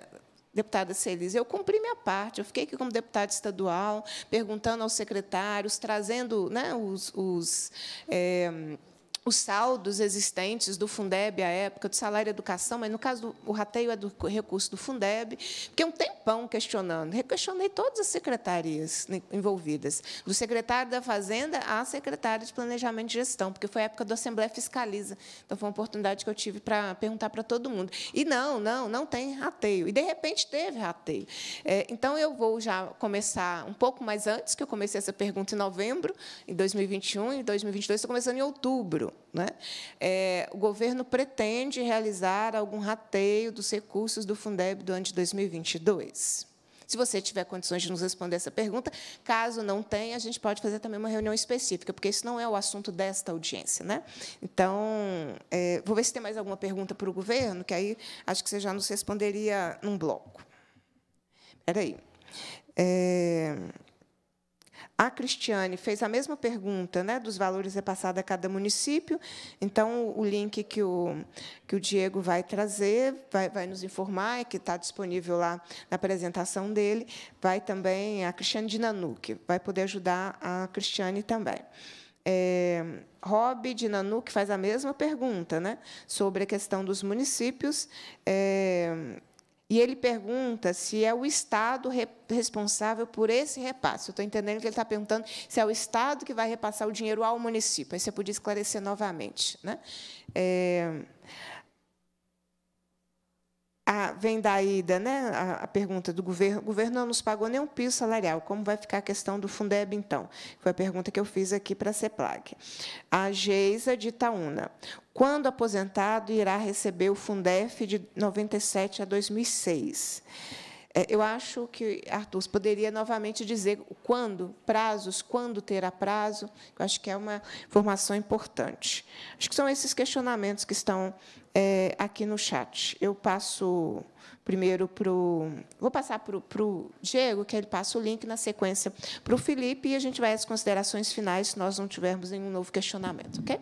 deputada Celis, eu cumpri minha parte, eu fiquei aqui como deputada estadual, perguntando aos secretários, trazendo né, os... os é, os saldos existentes do Fundeb à época, do salário e educação, mas no caso do rateio é do recurso do Fundeb. Fiquei é um tempão questionando. Questionei todas as secretarias envolvidas, do secretário da Fazenda à secretária de Planejamento e Gestão, porque foi a época do Assembleia Fiscaliza. Então, foi uma oportunidade que eu tive para perguntar para todo mundo. E não, não, não tem rateio. E, de repente, teve rateio. É, então, eu vou já começar um pouco mais antes, que eu comecei essa pergunta em novembro, em 2021, em 2022, estou começando em outubro. Né? É, o governo pretende realizar algum rateio dos recursos do Fundeb durante 2022. Se você tiver condições de nos responder essa pergunta, caso não tenha, a gente pode fazer também uma reunião específica, porque isso não é o assunto desta audiência. Né? Então, é, vou ver se tem mais alguma pergunta para o governo, que aí acho que você já nos responderia num bloco. Espera aí. É... A Cristiane fez a mesma pergunta né, dos valores repassados a cada município. Então, o link que o, que o Diego vai trazer, vai, vai nos informar, é que está disponível lá na apresentação dele, vai também a Cristiane Nanuque, vai poder ajudar a Cristiane também. É, Rob de que faz a mesma pergunta né, sobre a questão dos municípios. É, e ele pergunta se é o Estado responsável por esse repasse. Eu estou entendendo que ele está perguntando se é o Estado que vai repassar o dinheiro ao município. Aí você podia esclarecer novamente. Né? É... Ah, vem da ida né? a, pergunta do governo. O governo não nos pagou nenhum piso salarial. Como vai ficar a questão do Fundeb, então? Foi a pergunta que eu fiz aqui para a CEPLAG. A Geisa de Itaúna quando aposentado, irá receber o Fundef de 97 a 2006. É, eu acho que Arthur poderia novamente dizer quando, prazos, quando terá prazo. Eu acho que é uma informação importante. Acho que são esses questionamentos que estão é, aqui no chat. Eu passo primeiro para o. Vou passar para o, para o Diego, que ele passa o link na sequência para o Felipe, e a gente vai às considerações finais se nós não tivermos nenhum novo questionamento. ok?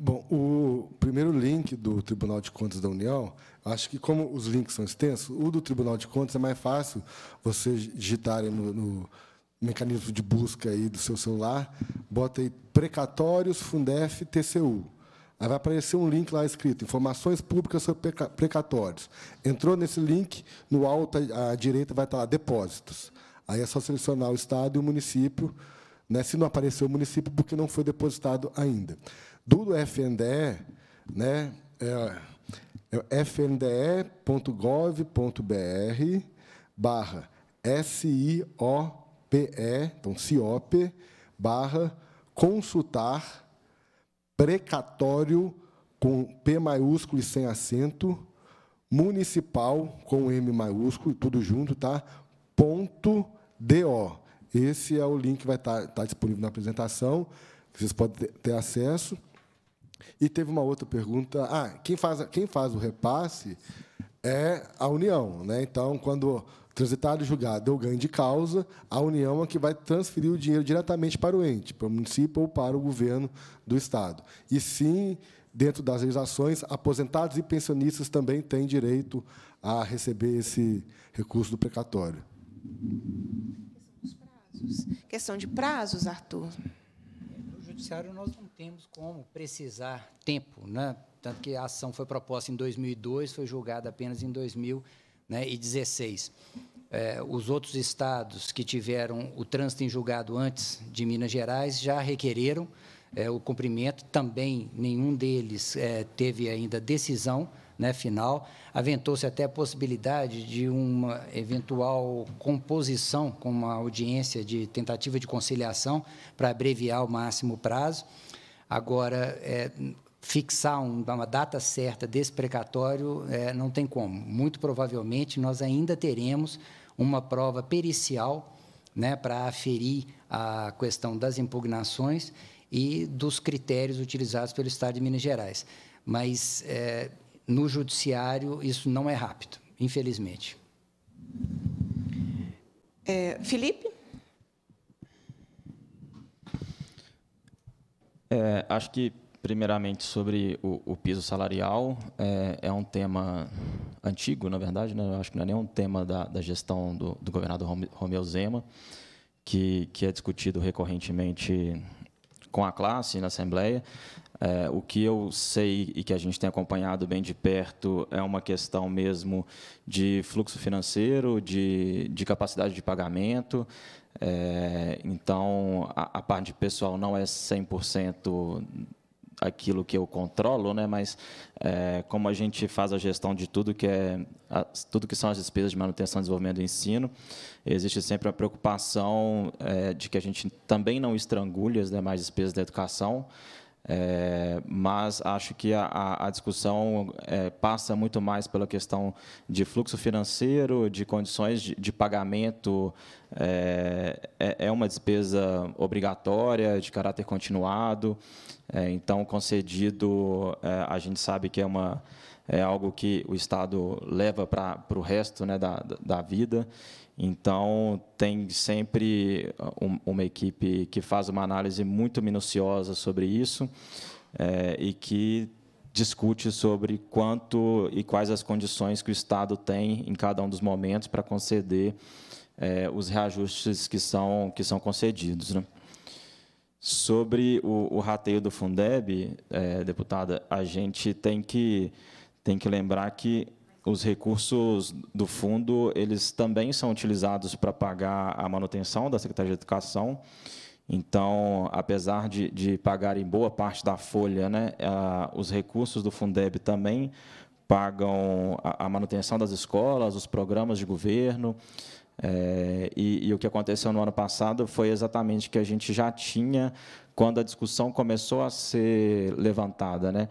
Bom, o primeiro link do Tribunal de Contas da União, acho que como os links são extensos, o do Tribunal de Contas é mais fácil vocês digitarem no, no mecanismo de busca aí do seu celular, bota aí precatórios Fundef TCU. Aí vai aparecer um link lá escrito, informações públicas sobre precatórios. Entrou nesse link, no alto à direita vai estar lá, depósitos. Aí é só selecionar o Estado e o município, né, se não apareceu o município, porque não foi depositado ainda. Do FNDE, né, é, é fnde.gov.br barra S-I-O-P-E, então CIOPE, barra consultar precatório com P maiúsculo e sem acento, municipal com M maiúsculo, tudo junto, tá? Ponto DO. Esse é o link que vai estar, tá, tá disponível na apresentação, vocês podem ter acesso. E teve uma outra pergunta. Ah, quem faz, quem faz o repasse é a União. Né? Então, quando transitado julgado ou ganho de causa, a União é que vai transferir o dinheiro diretamente para o ente, para o município ou para o governo do Estado. E sim, dentro das legislações, aposentados e pensionistas também têm direito a receber esse recurso do precatório. Questão de prazos, Arthur. No judiciário nós não temos como precisar tempo, né? Tanto que a ação foi proposta em 2002, foi julgada apenas em 2016. Né, é, os outros estados que tiveram o trânsito em julgado antes de Minas Gerais já requereram é, o cumprimento. Também nenhum deles é, teve ainda decisão né, final. Aventou-se até a possibilidade de uma eventual composição com uma audiência de tentativa de conciliação para abreviar ao máximo o prazo. Agora, é, fixar uma data certa desse precatório é, não tem como. Muito provavelmente nós ainda teremos uma prova pericial né, para aferir a questão das impugnações e dos critérios utilizados pelo Estado de Minas Gerais. Mas é, no judiciário isso não é rápido, infelizmente. É, Felipe? É, acho que, primeiramente, sobre o, o piso salarial, é, é, um tema antigo, na verdade, né? acho que não é nem um tema da, da gestão do, do, governador Romeu Zema, que, que é discutido recorrentemente com a classe na Assembleia. É, o que eu sei e que a gente tem acompanhado bem de perto é uma questão mesmo de fluxo financeiro, de, de capacidade de pagamento. É, então, a, a, parte pessoal não é 100% aquilo que eu controlo, né? Mas é, como a gente faz a gestão de tudo que é a, tudo que são as despesas de manutenção, desenvolvimento e ensino, existe sempre a preocupação é, de que a gente também não estrangule as demais despesas da educação. É, mas acho que a, a discussão é, passa muito mais pela questão de fluxo financeiro, de condições de, de pagamento. É, é, é uma despesa obrigatória, de caráter continuado. É, então, concedido, é, a gente sabe que é, uma, é algo que o Estado leva para o resto né, da, da vida. Então, tem sempre uh, uma equipe que faz uma análise muito minuciosa sobre isso é, e que discute sobre quanto e quais as condições que o Estado tem em cada um dos momentos para conceder é, os reajustes que são, que são concedidos. Né? Sobre o, o, rateio do Fundeb, é, deputada, a gente tem que, tem que lembrar que os recursos do fundo eles também são utilizados para pagar a manutenção da Secretaria de Educação. Então, apesar de, de pagarem boa parte da folha, né, uh, os recursos do Fundeb também pagam a, a manutenção das escolas, os programas de governo. É, e, e o que aconteceu no ano passado foi exatamente que a gente já tinha quando a discussão começou a ser levantada, né?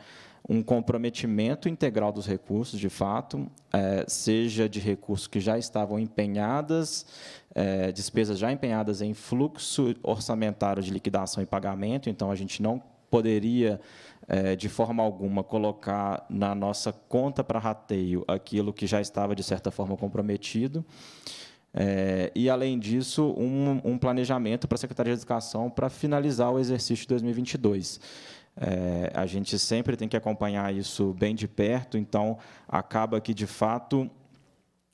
um comprometimento integral dos recursos, de fato, é, seja de recursos que já estavam empenhadas, é, despesas já empenhadas em fluxo orçamentário de liquidação e pagamento, então a gente não poderia, é, de forma alguma, colocar na nossa conta para rateio aquilo que já estava, de certa forma, comprometido. É, e, além disso, um, um planejamento para a Secretaria de Educação para finalizar o exercício de 2022. É, a gente sempre tem que acompanhar isso bem de perto, então acaba que, de fato,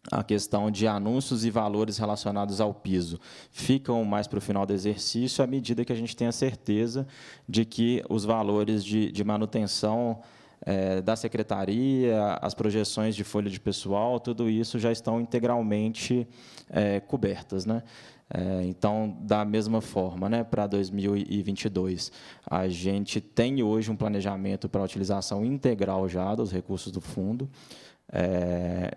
a questão de anúncios e valores relacionados ao piso ficam mais para o final do exercício, à medida que a gente tem a certeza de que os valores de, de manutenção é, da secretaria, as projeções de folha de pessoal, tudo isso já estão integralmente é, cobertas. Né? É, então, da mesma forma, né, para 2022, a gente tem hoje um planejamento para a utilização integral já dos recursos do fundo. É,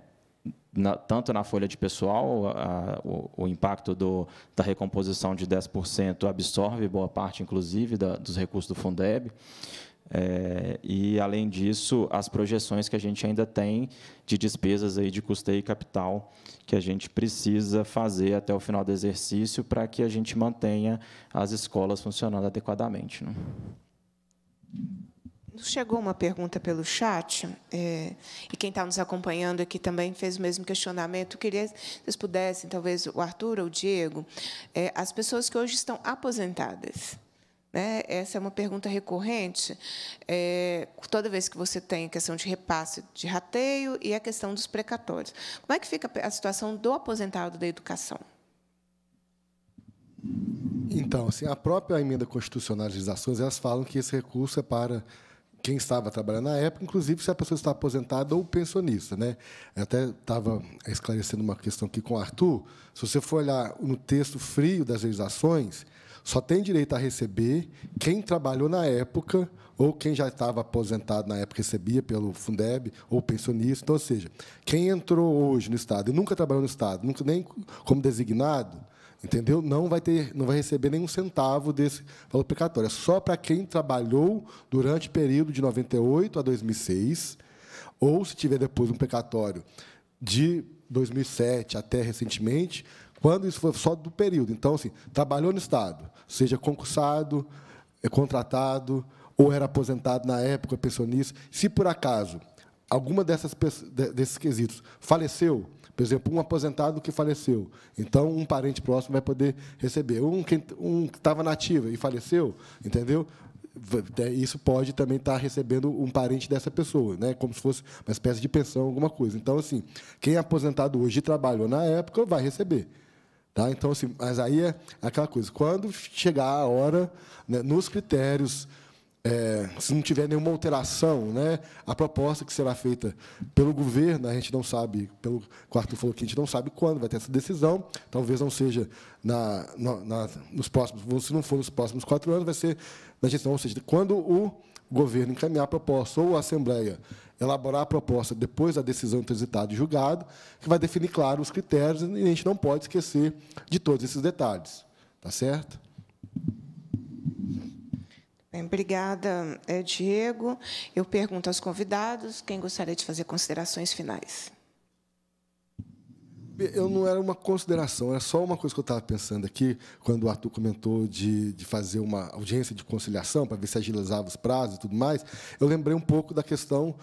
na, tanto na folha de pessoal, a, o, o, impacto do, da recomposição de 10% absorve boa parte, inclusive, da, dos recursos do Fundeb. É, e, além disso, as projeções que a gente ainda tem de despesas aí de custeio e capital que a gente precisa fazer até o final do exercício para que a gente mantenha as escolas funcionando adequadamente. Né? Chegou uma pergunta pelo chat, é, e quem está nos acompanhando aqui também fez o mesmo questionamento. Eu queria, se vocês pudessem, talvez o Arthur ou o Diego, é, as pessoas que hoje estão aposentadas né? Essa é uma pergunta recorrente. É, toda vez que você tem a questão de repasse de rateio e a questão dos precatórios. Como é que fica a situação do aposentado da educação? Então, assim, a própria emenda constitucional das ações, elas falam que esse recurso é para quem estava trabalhando na época, inclusive se a pessoa está aposentada ou pensionista. Né? Eu até estava esclarecendo uma questão aqui com o Arthur. Se você for olhar no texto frio das legislações, só tem direito a receber quem trabalhou na época ou quem já estava aposentado na época recebia pelo Fundeb ou pensionista. Então, ou seja, quem entrou hoje no Estado e nunca trabalhou no Estado, nunca nem como designado, entendeu? Não vai ter, não vai receber nenhum centavo desse valor precatório. É só para quem trabalhou durante o período de 98 a 2006 ou se tiver depois um precatório de 2007 até recentemente, quando isso foi só do período. Então, assim, trabalhou no Estado, seja concursado, é contratado, ou era aposentado na época, pensionista. Se por acaso alguma dessas, desses quesitos faleceu, por exemplo, um aposentado que faleceu, então um parente próximo vai poder receber. Um que um estava na ativa e faleceu, entendeu? É, isso pode também estar tá recebendo um parente dessa pessoa, né? como se fosse uma espécie de pensão, alguma coisa. Então, assim, quem é aposentado hoje e trabalhou na época vai receber. Tá? Então, assim, mas aí é aquela coisa. Quando chegar a hora, né, nos critérios, é, se não tiver nenhuma alteração, né, a proposta que será feita pelo governo, a gente não sabe, pelo quarto falou que a gente não sabe quando vai ter essa decisão, talvez não seja na, na, na nos próximos, se não for nos próximos quatro anos, vai ser na gestão, ou seja, quando o governo encaminhar a proposta ou a Assembleia elaborar a proposta depois da decisão transitada e julgada, que vai definir, claro, os critérios, e a gente não pode esquecer de todos esses detalhes. Tá certo? Bem, obrigada, eh, Diego. Eu pergunto aos convidados quem gostaria de fazer considerações finais eu não era uma consideração, era só uma coisa que eu estava pensando aqui, quando o Arthur comentou de, de fazer uma audiência de conciliação para ver se agilizava os prazos e tudo mais. Eu lembrei um pouco da questão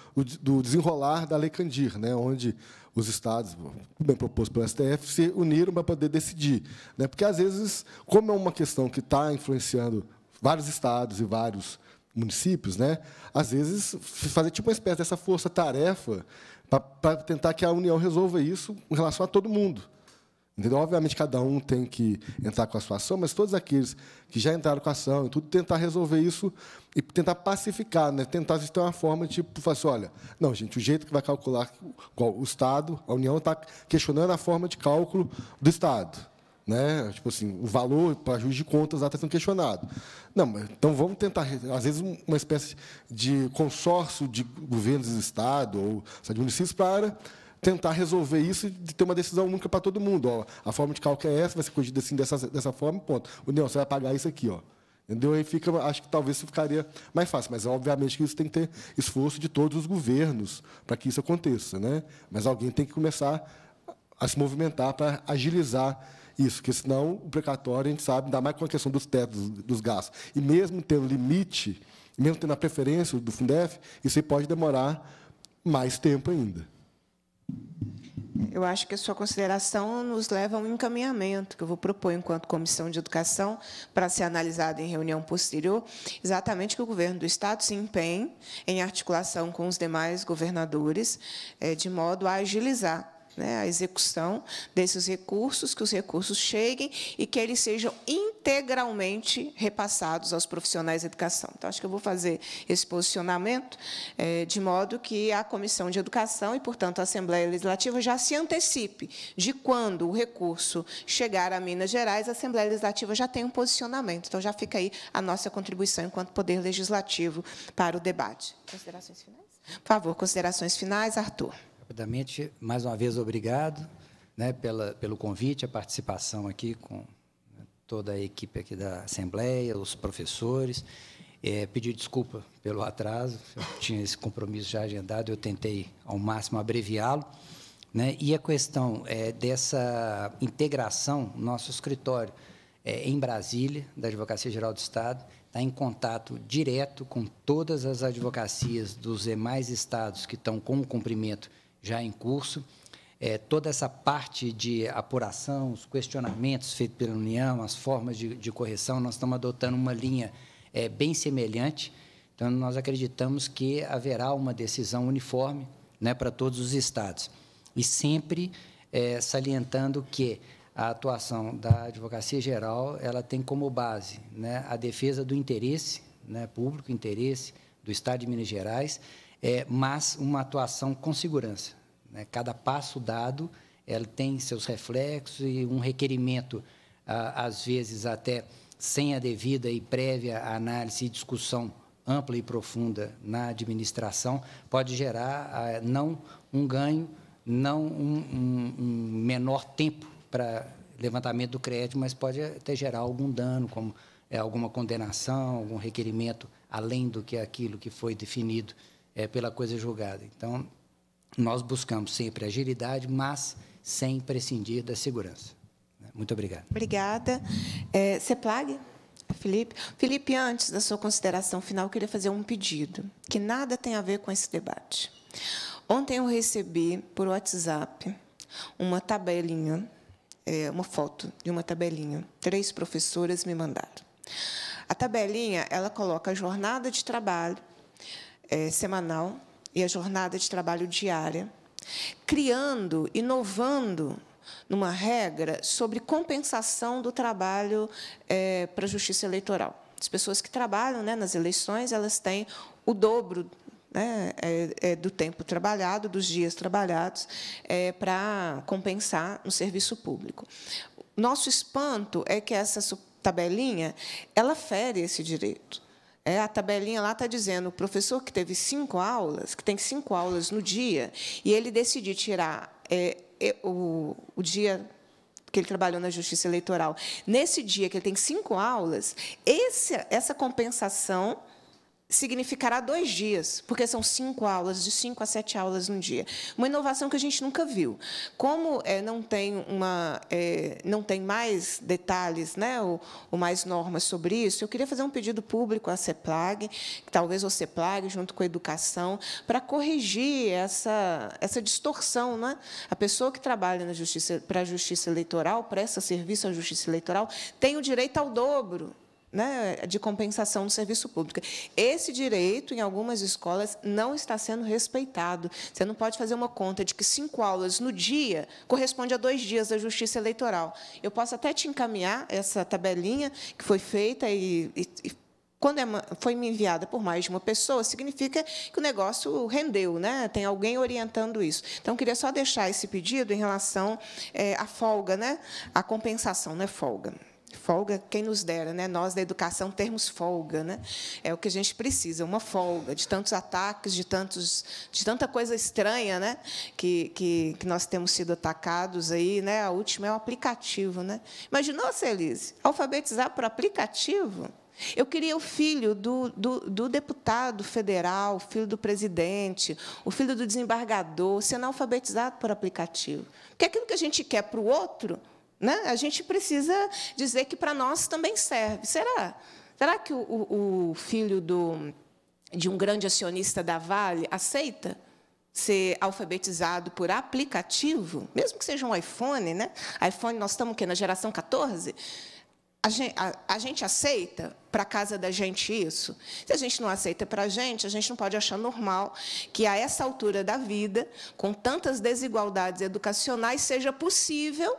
do desenrolar da Lei Candir, né, onde os estados, bem proposto pelo STF, se uniram para poder decidir. Né, porque, às vezes, como é uma questão que está influenciando vários estados e vários municípios, né? Às vezes fazer tipo uma espécie dessa força-tarefa para tentar que a União resolva isso em relação a todo mundo. Entendeu? Obviamente, cada um tem que entrar com a sua ação, mas todos aqueles que já entraram com a ação e tudo, tentar resolver isso e tentar pacificar, né? tentar ter uma forma de tipo, falar assim, olha, não, gente, o jeito que vai calcular, o Estado, a União está questionando a forma de cálculo do Estado. Né? Tipo assim, o valor para juiz de contas está sendo questionado. Não, então vamos tentar, às vezes, uma espécie de consórcio de governos do Estado ou de municípios para tentar resolver isso e ter uma decisão única para todo mundo. Ó, a forma de cálculo é essa, vai ser corrigida assim, dessa, dessa forma, ponto. O Neon, você vai pagar isso aqui. Ó. Entendeu? Aí fica, acho que talvez ficaria mais fácil, mas obviamente que isso tem que ter esforço de todos os governos para que isso aconteça. Né? Mas alguém tem que começar a se movimentar para agilizar isso, que senão o precatório, a gente sabe, ainda mais com a questão dos tetos dos gastos. E mesmo tendo limite, mesmo tendo a preferência do Fundef, isso aí pode demorar mais tempo ainda. Eu acho que a sua consideração nos leva a um encaminhamento que eu vou propor enquanto comissão de educação para ser analisado em reunião posterior, exatamente que o governo do Estado se empenhe em articulação com os demais governadores, eh, de modo a agilizar né, a execução desses recursos, que os recursos cheguem e que eles sejam integralmente repassados aos profissionais da educação. Então, acho que eu vou fazer esse posicionamento é, de modo que a Comissão de Educação e, portanto, a Assembleia Legislativa já se antecipe de quando o recurso chegar a Minas Gerais, a Assembleia Legislativa já tem um posicionamento. Então, já fica aí a nossa contribuição enquanto Poder Legislativo para o debate. Considerações finais? Por favor, considerações finais, Arthur. Rapidamente, mais uma vez, obrigado né, pela, pelo convite, a participação aqui com né, toda a equipe aqui da Assembleia, os professores. É, pedir desculpa pelo atraso, eu tinha esse compromisso já agendado, eu tentei ao máximo abreviá-lo. Né? E a questão é, dessa integração, nosso escritório é, em Brasília, da Advocacia Geral do Estado, está em contato direto com todas as advocacias dos demais estados que estão com o cumprimento já em curso. É, toda essa parte de apuração, os questionamentos feitos pela União, as formas de, de correção, nós estamos adotando uma linha é, bem semelhante. Então, nós acreditamos que haverá uma decisão uniforme né, para todos os estados. E sempre é, salientando que a atuação da Advocacia Geral ela tem como base né, a defesa do interesse né, público, interesse do Estado de Minas Gerais, é, mas uma atuação com segurança. Né? Cada passo dado ela tem seus reflexos e um requerimento, às vezes até sem a devida e prévia análise e discussão ampla e profunda na administração, pode gerar não um ganho, não um, um, um menor tempo para levantamento do crédito, mas pode até gerar algum dano, como é, alguma condenação, algum requerimento além do que aquilo que foi definido é, pela coisa julgada. Então, nós buscamos sempre agilidade, mas sem prescindir da segurança. Muito obrigado. Obrigada. É, Ceplag? Felipe. Felipe, antes da sua consideração final, eu queria fazer um pedido, que nada tem a ver com esse debate. Ontem eu recebi por WhatsApp uma tabelinha, é, uma foto de uma tabelinha. Três professoras me mandaram. A tabelinha ela coloca a jornada de trabalho é, semanal e a jornada de trabalho diária, criando, inovando numa regra sobre compensação do trabalho é, para a justiça eleitoral. As pessoas que trabalham né, nas eleições, elas têm o dobro né, é, é, do tempo trabalhado, dos dias trabalhados, é, para compensar no serviço público. Nosso espanto é que essa tabelinha ela fere esse direito. É, a tabelinha lá está dizendo o professor que teve cinco aulas, que tem cinco aulas no dia, e ele decidiu tirar é, é, o, o dia que ele trabalhou na Justiça Eleitoral, nesse dia que ele tem cinco aulas, esse, essa compensação significará dois dias, porque são cinco aulas, de cinco a sete aulas no dia. Uma inovação que a gente nunca viu. Como é, não tem uma, é, não tem mais detalhes, né, ou, ou, mais normas sobre isso, eu queria fazer um pedido público à CEPLAG, talvez ao CEPLAG, junto com a educação, para corrigir essa, essa distorção. Né? A pessoa que trabalha na justiça, para a justiça eleitoral, presta serviço à justiça eleitoral, tem o direito ao dobro né, de compensação do serviço público. Esse direito, em algumas escolas, não está sendo respeitado. Você não pode fazer uma conta de que cinco aulas no dia corresponde a dois dias da justiça eleitoral. Eu posso até te encaminhar essa tabelinha que foi feita e, e quando é foi me enviada por mais de uma pessoa, significa que o negócio rendeu, né? tem alguém orientando isso. Então, queria só deixar esse pedido em relação é, à folga, né? à compensação, não é folga. Folga, quem nos dera, né? Nós da educação termos folga, né? É o que a gente precisa, uma folga de tantos ataques, de tantos, de tanta coisa estranha, né? Que, que, que nós temos sido atacados aí, né? A última é o aplicativo, né? Imaginou, Celise, alfabetizar por aplicativo? Eu queria o filho do, do, do, deputado federal, o filho do presidente, o filho do desembargador, sendo alfabetizado por aplicativo. Porque aquilo que a gente quer para o outro, né? A gente precisa dizer que para nós também serve. Será? Será que o, o, o filho do, de um grande acionista da Vale aceita? ser alfabetizado por aplicativo, mesmo que seja um iPhone, né? iPhone, nós estamos o quê? Na geração 14? A gente, a, a gente aceita para casa da gente isso? Se a gente não aceita para a gente, a gente não pode achar normal que, a essa altura da vida, com tantas desigualdades educacionais, seja possível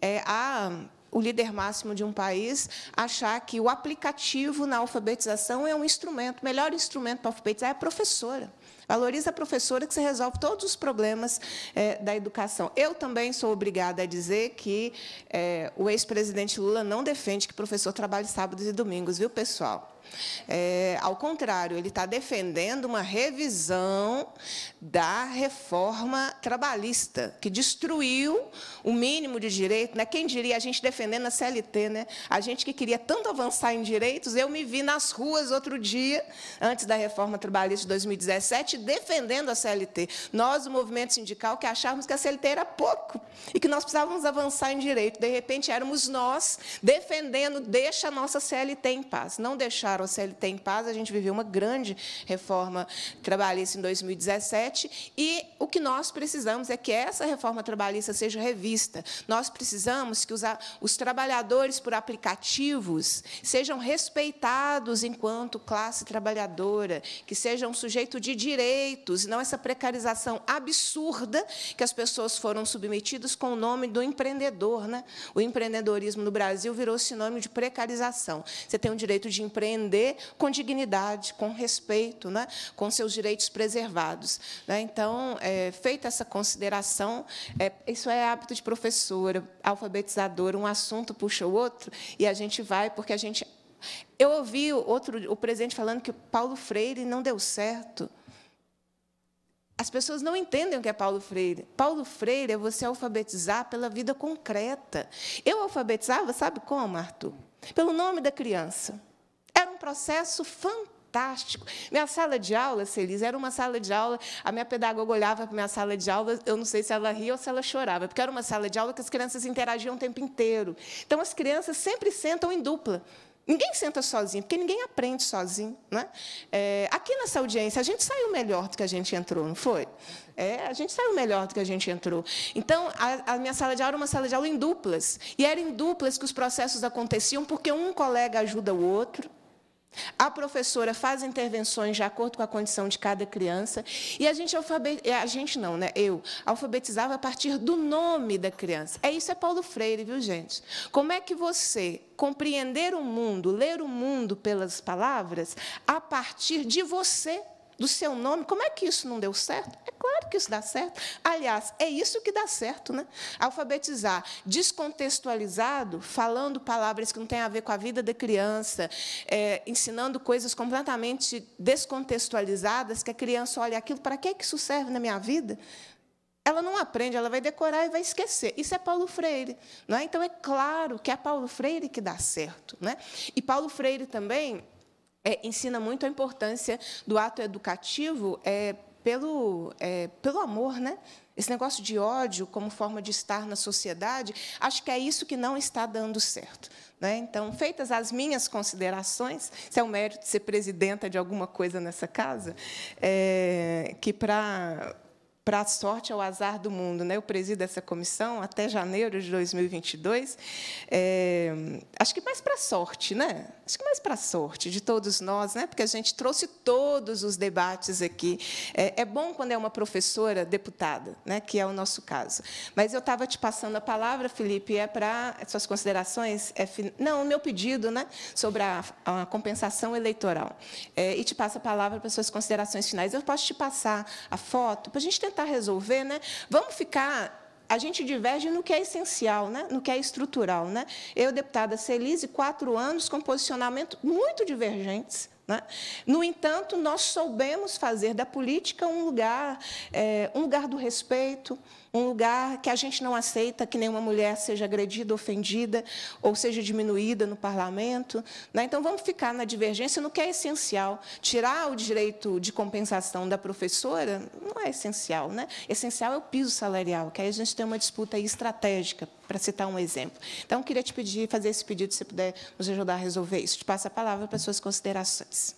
é, a o líder máximo de um país achar que o aplicativo na alfabetização é um instrumento, o melhor instrumento para alfabetizar é a professora. Valoriza a professora que você resolve todos os problemas é, da educação. Eu também sou obrigada a dizer que é, o ex-presidente Lula não defende que professor trabalhe sábados e domingos, viu, pessoal? É, ao contrário, ele está defendendo uma revisão da reforma trabalhista, que destruiu o mínimo de direito. Né? Quem diria, a gente defendendo a CLT, né? a gente que queria tanto avançar em direitos, eu me vi nas ruas outro dia, antes da reforma trabalhista de 2017, defendendo a CLT. Nós, o movimento sindical, que achávamos que a CLT era pouco e que nós precisávamos avançar em direito. De repente, éramos nós defendendo, deixa a nossa CLT em paz, não deixar deixaram a CLT em paz, a gente viveu uma grande reforma trabalhista em 2017 e o que nós precisamos é que essa reforma trabalhista seja revista. Nós precisamos que os, os trabalhadores por aplicativos sejam respeitados enquanto classe trabalhadora, que sejam sujeito de direitos, e não essa precarização absurda que as pessoas foram submetidas com o nome do empreendedor. Né? O empreendedorismo no Brasil virou sinônimo de precarização. Você tem o direito de empreender, atender com dignidade, com respeito, né? com seus direitos preservados. Né? Então, é, feita essa consideração, é, isso é hábito de professora, alfabetizadora, um assunto puxa o outro, e a gente vai, porque a gente. Eu ouvi outro, o presidente falando que Paulo Freire não deu certo. As pessoas não entendem o que é Paulo Freire. Paulo Freire é você alfabetizar pela vida concreta. Eu alfabetizava, sabe como, Arthur? Pelo nome da criança processo fantástico. Minha sala de aula, Celis, era uma sala de aula. A minha pedagoga olhava para minha sala de aula, eu não sei se ela ria ou se ela chorava, porque era uma sala de aula que as crianças interagiam o tempo inteiro. Então, as crianças sempre sentam em dupla. Ninguém senta sozinho, porque ninguém aprende sozinho. Né? É, aqui nessa audiência, a gente saiu melhor do que a gente entrou, não foi? É, a gente saiu melhor do que a gente entrou. Então, a, a, minha sala de aula era uma sala de aula em duplas. E era em duplas que os processos aconteciam, porque um colega ajuda o outro, a professora faz intervenções de acordo com a condição de cada criança e a gente alfabetizava, é, a gente não, né? Eu alfabetizava a partir do nome da criança. É isso é Paulo Freire, viu, gente? Como é que você compreender o mundo, ler o mundo pelas palavras a partir de você? do seu nome. Como é que isso não deu certo? É claro que isso dá certo. Aliás, é isso que dá certo, né? Alfabetizar, descontextualizado, falando palavras que não têm a ver com a vida da criança, é, ensinando coisas completamente descontextualizadas, que a criança olha aquilo, para que, é que isso serve na minha vida? ela não aprende, ela vai decorar e vai esquecer. Isso é Paulo Freire, não é? Então é claro que é Paulo Freire que dá certo, né? E Paulo Freire também é, ensina muito a importância do ato educativo é, pelo, é, pelo amor, né? Esse negócio de ódio como forma de estar na sociedade, acho que é isso que não está dando certo. Né? Então, feitas as minhas considerações, se é o um mérito de ser presidenta de alguma coisa nessa casa, é, que para para a sorte ao azar do mundo, né? Eu presido essa comissão até janeiro de 2022. É, acho que mais para a sorte, né? Acho que mais para a sorte de todos nós, né? Porque a gente trouxe todos os debates aqui. É, é bom quando é uma professora deputada, né? Que é o nosso caso. Mas eu estava te passando a palavra, Felipe, é para suas considerações. É fin... Não, o meu pedido, né? Sobre a, a compensação eleitoral. É, e te passo a palavra para suas considerações finais. Eu posso te passar a foto para a gente ter tentar resolver, né? Vamos ficar a gente diverge no que é essencial, né? no que é estrutural. Né? Eu, deputada Celise, quatro anos com posicionamento muito divergentes. Né? No entanto, nós soubemos fazer da política um lugar, é, um lugar do respeito, um lugar que a gente não aceita que nenhuma mulher seja agredida, ofendida ou seja diminuída no parlamento. Né? Então, vamos ficar na divergência no que é essencial. Tirar o direito de compensação da professora não é essencial. Né? Essencial é o piso salarial, que aí a gente tem uma disputa estratégica, para citar um exemplo. Então, queria te pedir, fazer esse pedido, se puder nos ajudar a resolver isso. Te passo a palavra para as suas considerações.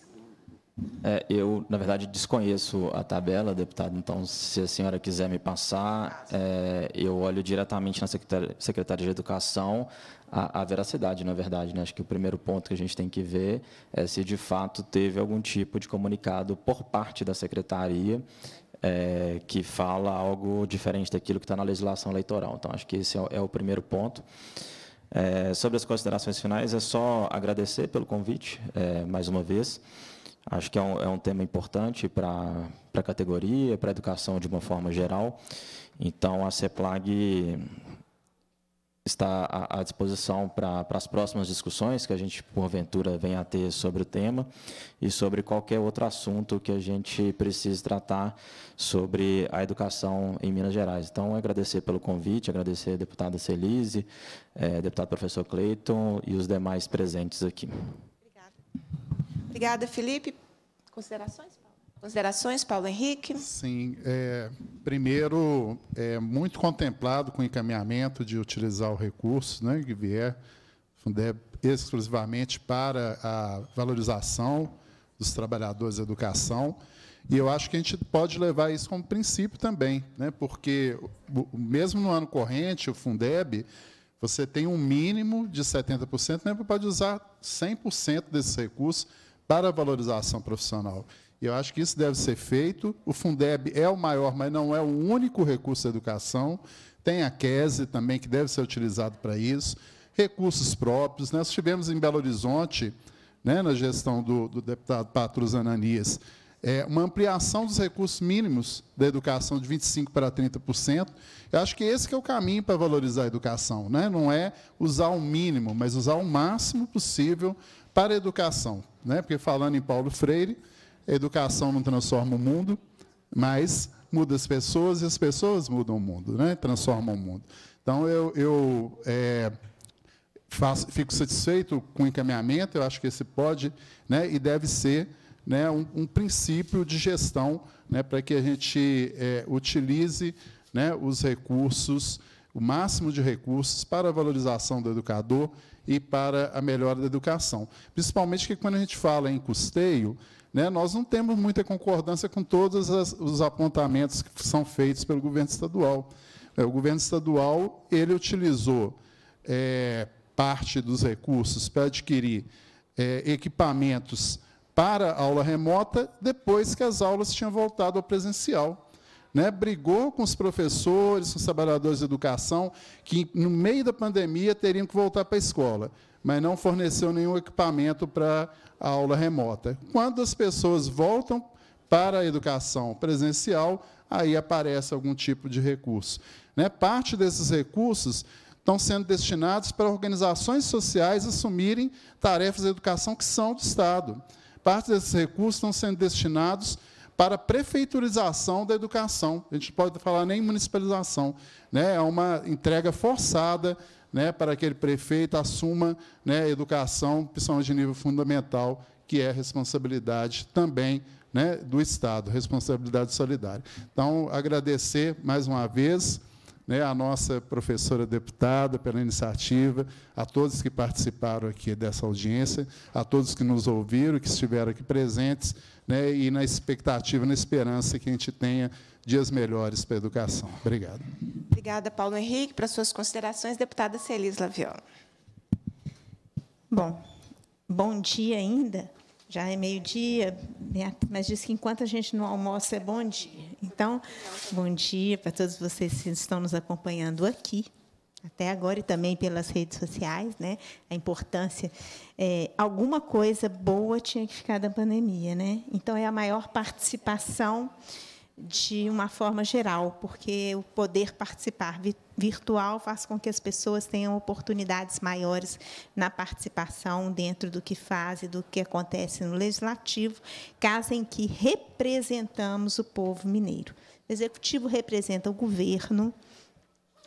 É, eu, na verdade, desconheço a tabela, deputado, então, se a senhora quiser me passar, é, eu olho diretamente na Secretaria, Secretaria de Educação a, a, veracidade, na verdade. Né? Acho que o primeiro ponto que a gente tem que ver é se, de fato, teve algum tipo de comunicado por parte da Secretaria é, que fala algo diferente daquilo que está na legislação eleitoral. Então, acho que esse é o é primeiro ponto. É, sobre as considerações finais, é só agradecer pelo convite, é, mais uma vez. Acho que é um, é um tema importante para a categoria, para a educação de uma forma geral. Então, a CEPLAG está à, disposição para, para as próximas discussões que a gente, porventura, venha a ter sobre o tema e sobre qualquer outro assunto que a gente precise tratar sobre a educação em Minas Gerais. Então, agradecer pelo convite, agradecer a deputada Celise, eh, deputado professor Cleiton e os demais presentes aqui. Obrigada, Felipe. Considerações, Paulo? Considerações, Paulo Henrique? Sim. É, primeiro, é muito contemplado com o encaminhamento de utilizar o recurso né, que vier Fundeb né, exclusivamente para a valorização dos trabalhadores da educação. E eu acho que a gente pode levar isso como princípio também, né? porque mesmo no ano corrente, o Fundeb, você tem um mínimo de 70%, né? pode usar 100% desses recursos para a valorização profissional. E eu acho que isso deve ser feito. O Fundeb é o maior, mas não é o único recurso da educação. Tem a QESE também, que deve ser utilizado para isso. Recursos próprios. Né? Nós tivemos em Belo Horizonte, né, na gestão do, do deputado Patrus Ananias, é, uma ampliação dos recursos mínimos da educação de 25% para 30%. Eu acho que esse que é o caminho para valorizar a educação. Né? Não é usar o mínimo, mas usar o máximo possível para a educação, né? porque falando em Paulo Freire, a educação não transforma o mundo, mas muda as pessoas e as pessoas mudam o mundo, né? transformam o mundo. Então, eu, eu é, faço, fico satisfeito com o encaminhamento, eu acho que esse pode né, e deve ser né, um, um princípio de gestão né, para que a gente é, utilize né, os recursos, o máximo de recursos para a valorização do educador e para a melhora da educação. Principalmente que quando a gente fala em custeio, né, nós não temos muita concordância com todos as, os apontamentos que são feitos pelo governo estadual. É, o governo estadual ele utilizou é, parte dos recursos para adquirir é, equipamentos para aula remota depois que as aulas tinham voltado ao presencial né? brigou com os professores, com os trabalhadores de educação, que no meio da pandemia teriam que voltar para a escola, mas não forneceu nenhum equipamento para a aula remota. Quando as pessoas voltam para a educação presencial, aí aparece algum tipo de recurso. Né? Parte desses recursos estão sendo destinados para organizações sociais assumirem tarefas de educação que são do Estado. Parte desses recursos estão sendo destinados para prefeiturização da educação. A gente pode falar nem municipalização, né? É uma entrega forçada, né, para que aquele prefeito assuma, né, educação, principalmente de nível fundamental, que é responsabilidade também né, do Estado, responsabilidade solidária. Então, agradecer mais uma vez né, à nossa professora deputada pela iniciativa, a todos que participaram aqui dessa audiência, a todos que nos ouviram, que estiveram aqui presentes né, e na expectativa, na esperança que a gente tenha dias melhores para a educação. Obrigado. Obrigada, Paulo Henrique, para suas considerações. Deputada Celis Laviola. Bom, bom dia ainda. Já é meio-dia, né, mas diz que enquanto a gente não almoça é bom dia. Então, bom dia para todos vocês que estão nos acompanhando aqui até agora e também pelas redes sociais, né? A importância. É, alguma coisa boa tinha que ficar da pandemia, né? Então é a maior participação de uma forma geral, porque o poder participar virtual faz com que as pessoas tenham oportunidades maiores na participação dentro do que faz e do que acontece no legislativo, caso em que representamos o povo mineiro. O executivo representa o governo,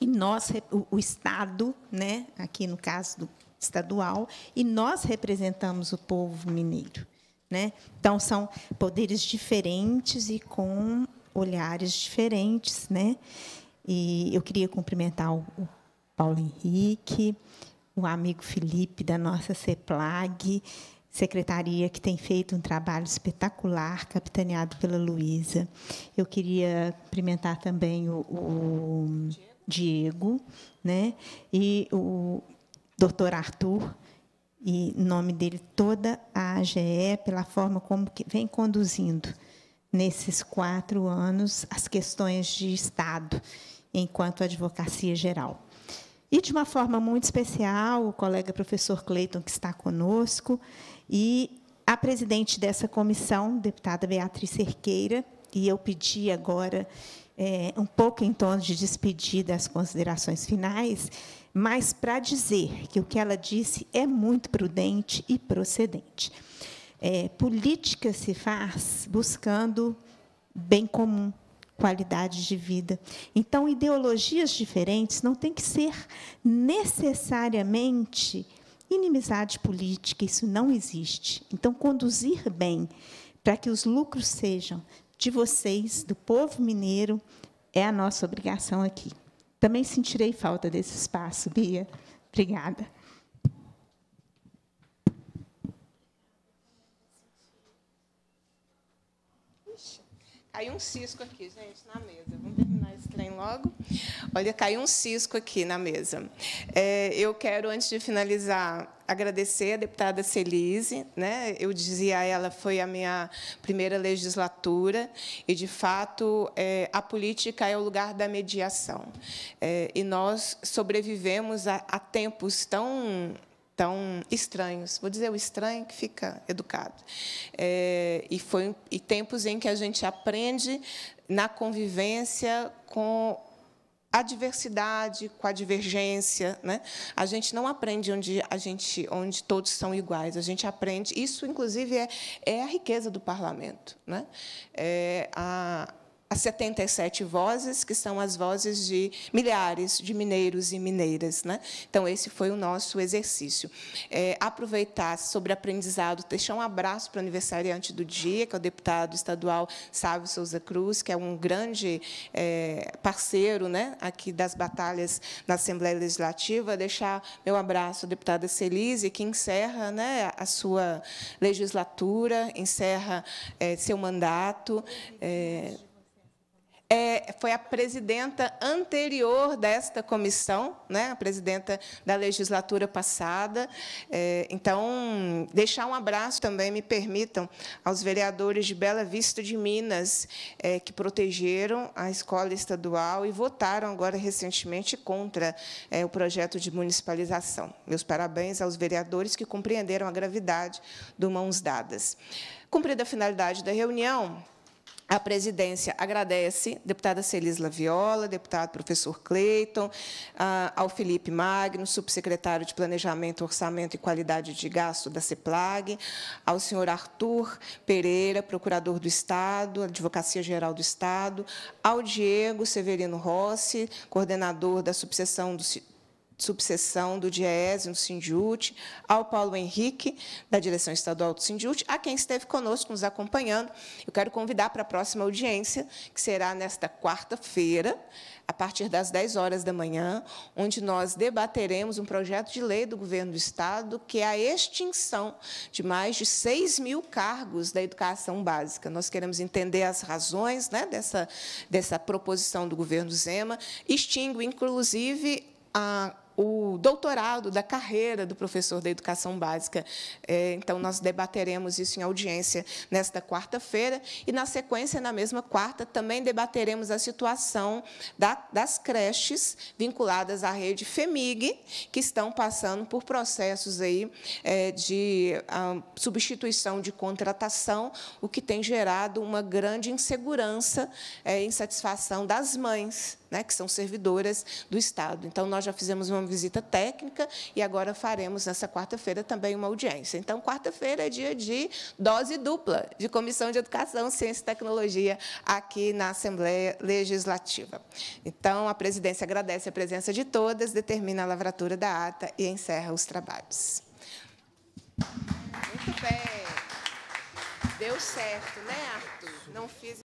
e nós, o, o Estado, né, aqui no caso do estadual, e nós representamos o povo mineiro. Né? Então, são poderes diferentes e com olhares diferentes. Né? E eu queria cumprimentar o Paulo Henrique, o amigo Felipe da nossa CEPLAG, secretaria que tem feito um trabalho espetacular, capitaneado pela Luísa. Eu queria cumprimentar também o, o Diego, né? E o doutor Arthur, e em nome dele toda a AGE, pela forma como que vem conduzindo nesses quatro anos as questões de Estado, enquanto advocacia geral. E, de uma forma muito especial, o colega professor Cleiton, que está conosco, e a presidente dessa comissão, deputada Beatriz Cerqueira, e eu pedi agora é, um pouco em tom de despedida as considerações finais, mas para dizer que o que ela disse é muito prudente e procedente. É, política se faz buscando bem comum, qualidade de vida. Então, ideologias diferentes não tem que ser necessariamente inimizade política, isso não existe. Então, conduzir bem para que os lucros sejam de vocês, do povo mineiro, é a nossa obrigação aqui. Também sentirei falta desse espaço, Bia. Obrigada. Caiu um cisco aqui, gente, na mesa. Vamos terminar esse trem logo. Olha, caiu um cisco aqui na mesa. É, eu quero, antes de finalizar agradecer a deputada Celise, né? Eu dizia a ela foi a minha primeira legislatura e de fato é, a política é o lugar da mediação é, e nós sobrevivemos a, a tempos tão tão estranhos. Vou dizer o estranho que fica educado. É, e foi e tempos em que a gente aprende na convivência com a diversidade, com a divergência. Né? A gente não aprende onde, a gente, onde todos são iguais, a gente aprende. Isso, inclusive, é, é a riqueza do parlamento. Né? É a, as 77 vozes, que são as vozes de milhares de mineiros e mineiras. Né? Então, esse foi o nosso exercício. É, aproveitar sobre aprendizado, deixar um abraço para o aniversariante do dia, que é o deputado estadual Sávio Souza Cruz, que é um grande é, parceiro né, aqui das batalhas na Assembleia Legislativa. Deixar meu abraço à deputada Celise, que encerra né, a sua legislatura, encerra é, seu mandato. É, é, foi a presidenta anterior desta comissão, né, a presidenta da legislatura passada. É, então, deixar um abraço também, me permitam, aos vereadores de Bela Vista de Minas, é, que protegeram a escola estadual e votaram agora recentemente contra é, o projeto de municipalização. Meus parabéns aos vereadores que compreenderam a gravidade do mãos dadas. Cumprida a finalidade da reunião, a presidência agradece deputada Celisla Viola, deputado professor Cleiton, ao Felipe Magno, subsecretário de Planejamento, Orçamento e Qualidade de Gasto da CEPLAG, ao senhor Arthur Pereira, procurador do Estado, Advocacia Geral do Estado, ao Diego Severino Rossi, coordenador da subseção do subseção do DIEESE, no Sindjute, ao Paulo Henrique, da direção estadual do Sindjute, a quem esteve conosco, nos acompanhando. Eu quero convidar para a próxima audiência, que será nesta quarta-feira, a partir das 10 horas da manhã, onde nós debateremos um projeto de lei do governo do Estado, que é a extinção de mais de 6 mil cargos da educação básica. Nós queremos entender as razões né, dessa, dessa proposição do governo Zema, extingue, inclusive, a o doutorado da carreira do professor da educação básica. É, então, nós debateremos isso em audiência nesta quarta-feira e, na sequência, na mesma quarta, também debateremos a situação das creches vinculadas à rede FEMIG, que estão passando por processos aí, é, de ah, substituição de contratação, o que tem gerado uma grande insegurança e é, insatisfação das mães né, que são servidoras do Estado. Então, nós já fizemos uma visita técnica e agora faremos, nessa quarta-feira, também uma audiência. Então, quarta-feira é dia de dose dupla de Comissão de Educação, Ciência e Tecnologia aqui na Assembleia Legislativa. Então, a presidência agradece a presença de todas, determina a lavratura da ata e encerra os trabalhos. Muito bem. Deu certo, né, Arthur? Não fiz